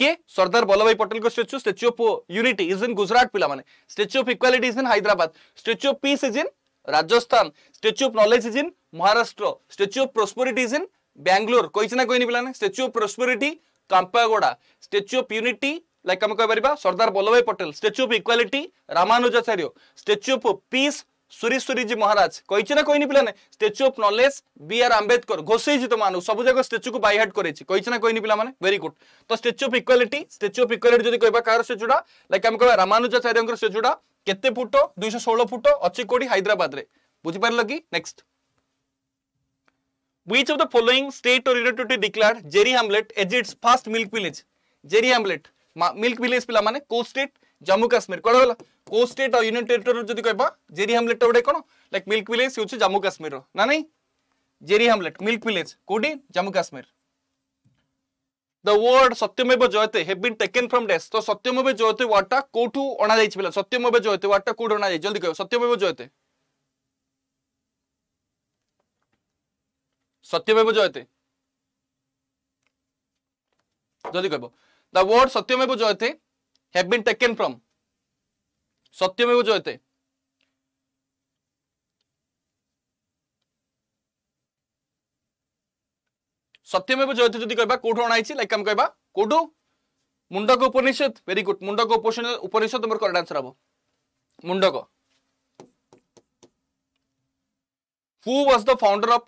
Speaker 1: କିଏ ସର୍ଦ୍ଦାର ବଲ୍ଲଭଭାଇ ପଟେଲଙ୍କ statue statue of unity is in Gujarat ପିଲାମାନେ statue of equality is in Hyderabad statue of peace is in Rajasthan statue of knowledge is in Maharashtra statue of prosperity is in Bangalore କହିଛି ନା କହିନି ପିଲାମାନେ statue of prosperity Kempegowda statue of unity like ଆମେ କହିପାରିବା Sardar Vallabhbhai Patel statue of equality Ramanujacharya statue of peace Suri ସୁରିଜି ମହାରାଜ କହିଛି ନା କହିନି ପିଲାମାନେ statue of knowledge B R Ambedkar ଘୋଷେଇଛି ତମମାନଙ୍କୁ ସବୁଯାକ ଷ୍ଟାଚ୍ୟୁକୁ ବାଇହାର୍ଟ କରେଇଛି କହିଛି ନା କହିନି ପିଲାମାନେ ଭେରି ଗୁଡ୍ ତ statue of equality statue of equality ଯଦି କହିବା କାହାର ଷ୍ଟାଚ୍ୟୁଟା ଲାଇକ୍ ଆମେ କହିବା ରାମାନୁଜାଚାର୍ଯ୍ୟଙ୍କର ଷ୍ଟାଚ୍ୟୁଟା କେତେ ଫୁଟ ଦୁଇଶହ ଷୋହଳ ଫୁଟ ଅଛି କୋଉଠି ହାଇଦ୍ରାବାଦରେ ବୁଝିପାରିଲ କି next Which of the following state or unit to declare Jerry Hamlet as its first milk village? Jerry Hamlet, milk village पिला माने कोस्ट स्टेट जम्मू कश्मीर कोड़ा वाला କୋଉ ଷ୍ଟେଟ୍ ଆଉ ୟୁନିୟନ ଟେରିଟୋରି ଯଦି କହିବା ଜେରି ହାମଲେଟ୍ ଗୋଟେ କ'ଣ ଲାଇକ୍ ମିଲ୍କ ଭିଲେଜ ହେଉଛି ଜାମ୍ମୁ କାଶ୍ମୀରର ନା ନାହିଁ ଜେରି ହାମଲେଟ୍ ମିଲ୍କ ଭିଲେଜ କୋଉଠି ଜାମ୍ମୁ କାଶ୍ମୀର ଦ ୱାର୍ଡ ସତ୍ୟମେବ ଜୟତେ ହେଭ୍ ବିନ୍ ଟେକେନ୍ ଫ୍ରମ୍ ଡେସ୍ ତ ସତ୍ୟମେବ ଜୟତେ ୱାର୍ଡଟା କୋଉଠୁ ଅଣାଯାଇଛି ପିଲା ସତ୍ୟମେବ ଜୟତେ ୱାର୍ଡଟା କୋଉଠୁ ଅଣାଯାଇଛି ଜଲ୍ଦି କହିବ ସତ୍ୟମେବ ଜୟତେ ସତ୍ୟମେବ ଜୟତେ ଜଲ୍ଦି କହିବ ଦ ୱାର୍ଡ ସତ୍ୟମେବ ଜୟତେ have been taken from সত্যমেব জয়তে সত্যমেব জয়তে যদি কবা কোঠু অনাইছি লাইক আমি কবা কোঠু মুন্ডক উপনিষদ ভেরি গুড মুন্ডক উপনিষদ তোমার করেক্ট আনসার হব Mundaka who was the founder of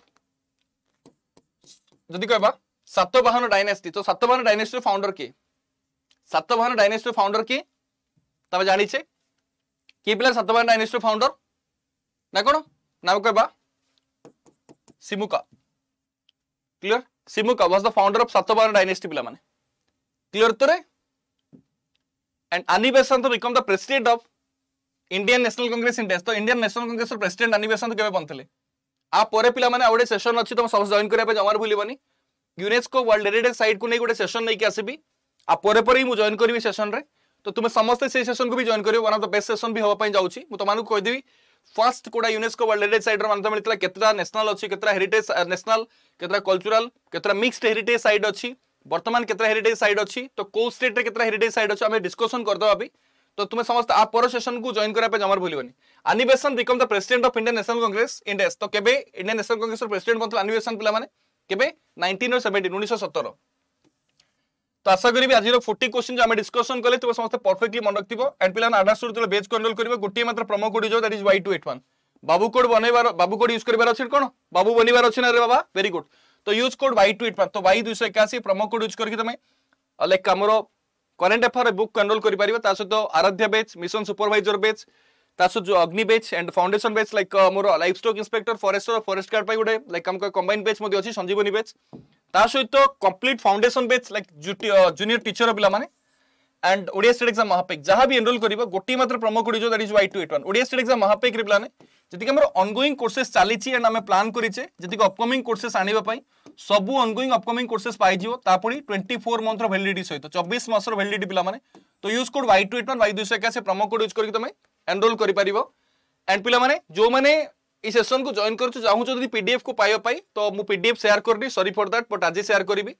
Speaker 1: যদি কবা সাতবাহন ডাইনাস্টি তো সাতবাহন ডাইনাস্টির ফাউন্ডার কে সাতবাহন ডাইনাস্টির ফাউন্ডার কে তবে জানিছে কি পিଲା ସାତ ବାଇ ନାଇନ୍ ଇଷ୍ଟୁ ଫାଉଣ୍ଡର ନା କ'ଣ ନାମ କହିବା Simuka clear Simuka was the founder of ସାତ ବାଇ ଡାଇନେଷ୍ଟି ପିଲାମାନେ କ୍ଲିଅର ତୋରେ and Annie Besant become the president of Indian national Congress India ତ ଇଣ୍ଡିଆନ୍ ନ୍ୟାସନାଲ କଂଗ୍ରେସର ପ୍ରେସିଡେଣ୍ଟ ଆନି ବେସନ୍ତ କେବେ ବନିଥିଲେ ଆ ପରେ ପିଲାମାନେ ଆଉ ଗୋଟେ ସେସନ୍ ଅଛି ତମ ସମସ୍ତେ ଜଏନ୍ କରିବା ପାଇଁ ଜମାରୁ ଭୁଲିବନି ୟୁନେସ୍କୋ ୱାର୍ଲଡ ହେରିଟେଜ୍ ସାଇଟ୍କୁ ନେଇ ଗୋଟେ ସେସନ୍ ନେଇକି ଆସିବି ଆଉ ପରେ ପରେ ହିଁ ମୁଁ ଜଏନ୍ କରିବି ସେସନ୍ରେ तो तुम्हें समस्त से सेसन को भी जॉइन करियो one of the best session भी हवा जाऊँगी तुमको कहीदेवी फर्स्ट कोड़ा यूनेस्को वर्ल्ड हेरिटेज साइट मान्यता मिलता केतटा नेशनल अच्छी केतटा हेरिटेज नेशनल केतटा कल्चरल केतटा मिक्सड हेरिटेज साइट अच्छी बर्तमान केतटा हेरिटेज साइट अच्छी तो कौ स्टेट रे केतटा हेरिटेज साइट अच्छी आम डिस्कसन करदे अभी तो तुम्हें समस्त आ पर सेसन को जॉइन करने जमार भूलनी आनिबेसन become the president of Indian National Congress इंडेस तो केबे इंडियन नेशनल कांग्रेस प्रेसिडेंट बनते आनिबेसन पे केबे नाइंटीन और তো আশা করি আজ ফোর্টি কোশ্চিন আমি ডিসকসন কলে তুমি সমস্ত পরফেক্টলি মনে রাখব এন্ড পিলা আডাস যেত বেজ কন্ট্রোল করবে গোটিয়ে মাত্র প্রমো কোড যাও that is Y two eight one বাবু কোড বনাইবার বাবু কোড ইউজ করবার অছি কোণ বাবু বনিবার অছি না রে বাবা ভেরি গুড তো use code Y two eight one তো ওয়াই দুইশ একাশি প্রমো কোড ইউজ করি তুমি লাইক আমার করেন্ট এফআইআর বুক কন্ট্রোল করে তা সহ আরাধ্যা বেচ মিশন সুপরভাইজর বেচ তা সহ Agni batch and foundation batch like আমার livestock inspector forester forest guard পাই গোটে লাইক আমার কম্বাইন বেচ মধ্যে অছি সঞ্জীবনী বেচ ତା ସହିତ complete foundation batch like junior teacher ପିଲାମାନେ ଆଣ୍ଡ ଓଡ଼ିଆ ଷ୍ଟେଟ୍ ଏକ୍ସାମ୍ ମହାପେକ୍ ଯାହା ବି ଏନରୋଲ୍ କରିବ ଗୋଟିଏ ମାତ୍ର ପ୍ରମୋ କୋଡ୍ ଯେଉଁ that is Y two eight one Odia state exam ମହାପେକ୍ରେ ପିଲାମାନେ ଯେତିକି ଆମର ଅନଗୋଇଂ କୋର୍ସେସ୍ ଚାଲିଛି ଆଣ୍ଡ ଆମେ ପ୍ଲାନ୍ କରିଛେ ଯେତିକି ଅପକମିଂ କୋର୍ସେସ୍ ଆଣିବା ପାଇଁ ସବୁ ଅନଗୋଇଂ ଅପକମିଂ କୋର୍ସେସ୍ ପାଇଯିବ ତା ପୁଣି ଟ୍ୱେଣ୍ଟି ଫୋର୍ ମନ୍ଥର ଭ୍ୟାଲିଡିଟି ସହିତ ଚବିଶ ମାସର ଭ୍ୟାଲିଡିଟି ପିଲାମାନେ ତ use code Y two eight one Y ଦୁଇଶହ ଏକାଶୀ ପ୍ରମୋ କୋଡ୍ ୟୁଜ୍ କରିକି ତମେ ଏନରୋଲ୍ କରିପାରିବ ଆଣ୍ଡ ପିଲାମାନେ ଯେଉଁମାନେ এই সেসন কু জয়েন করছু চাহুছো যদি পিডিএফ কু পাইবা পাই তো মু পিডিএফ শেয়ার করনি সরি ফর দ্যাট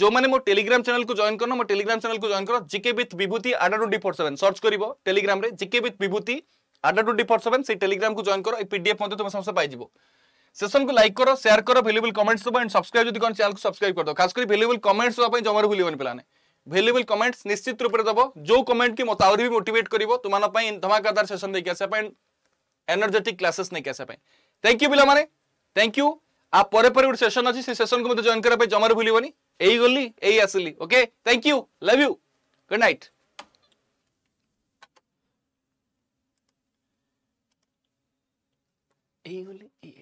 Speaker 1: जो मैंने मो टेलीग्राम चैनल को जॉइन करना मो टेलीग्राम चैनल को जॉइन करो GK with Vibhuti Adda two D four search कर टेलीग्राम रे GK with Vibhuti Adda two D four से टेलीग्राम को जॉइन करो एक पीडीएफ मते तुम समस्त पाई जिवो को लाइक करो शेयर करो वैल्यूएबल कमेंट्स दो एंड सब्सक्राइब जदी कोन चैनल को सब्सक्राइब कर दो खास कर वैल्यूएबल कमेंट्स दो पई जमर भूलिबन पिलाने वैल्यूएबल कमेंट्स निश्चित रूप रे दबो जो कमेंट की मत और भी मोटिवेट करिवो तुमान पई धमाकेदार सेशन देके आसे पई एनर्जेटिक क्लासेस नहीं कैसे पाए थैंक यू पे थैंक यू आप परे परे सेशन अच्छी से सेशन को मतलब जॉइन करा पाए जमार भूलि यही गली यही आसली okay thank you love you good night गली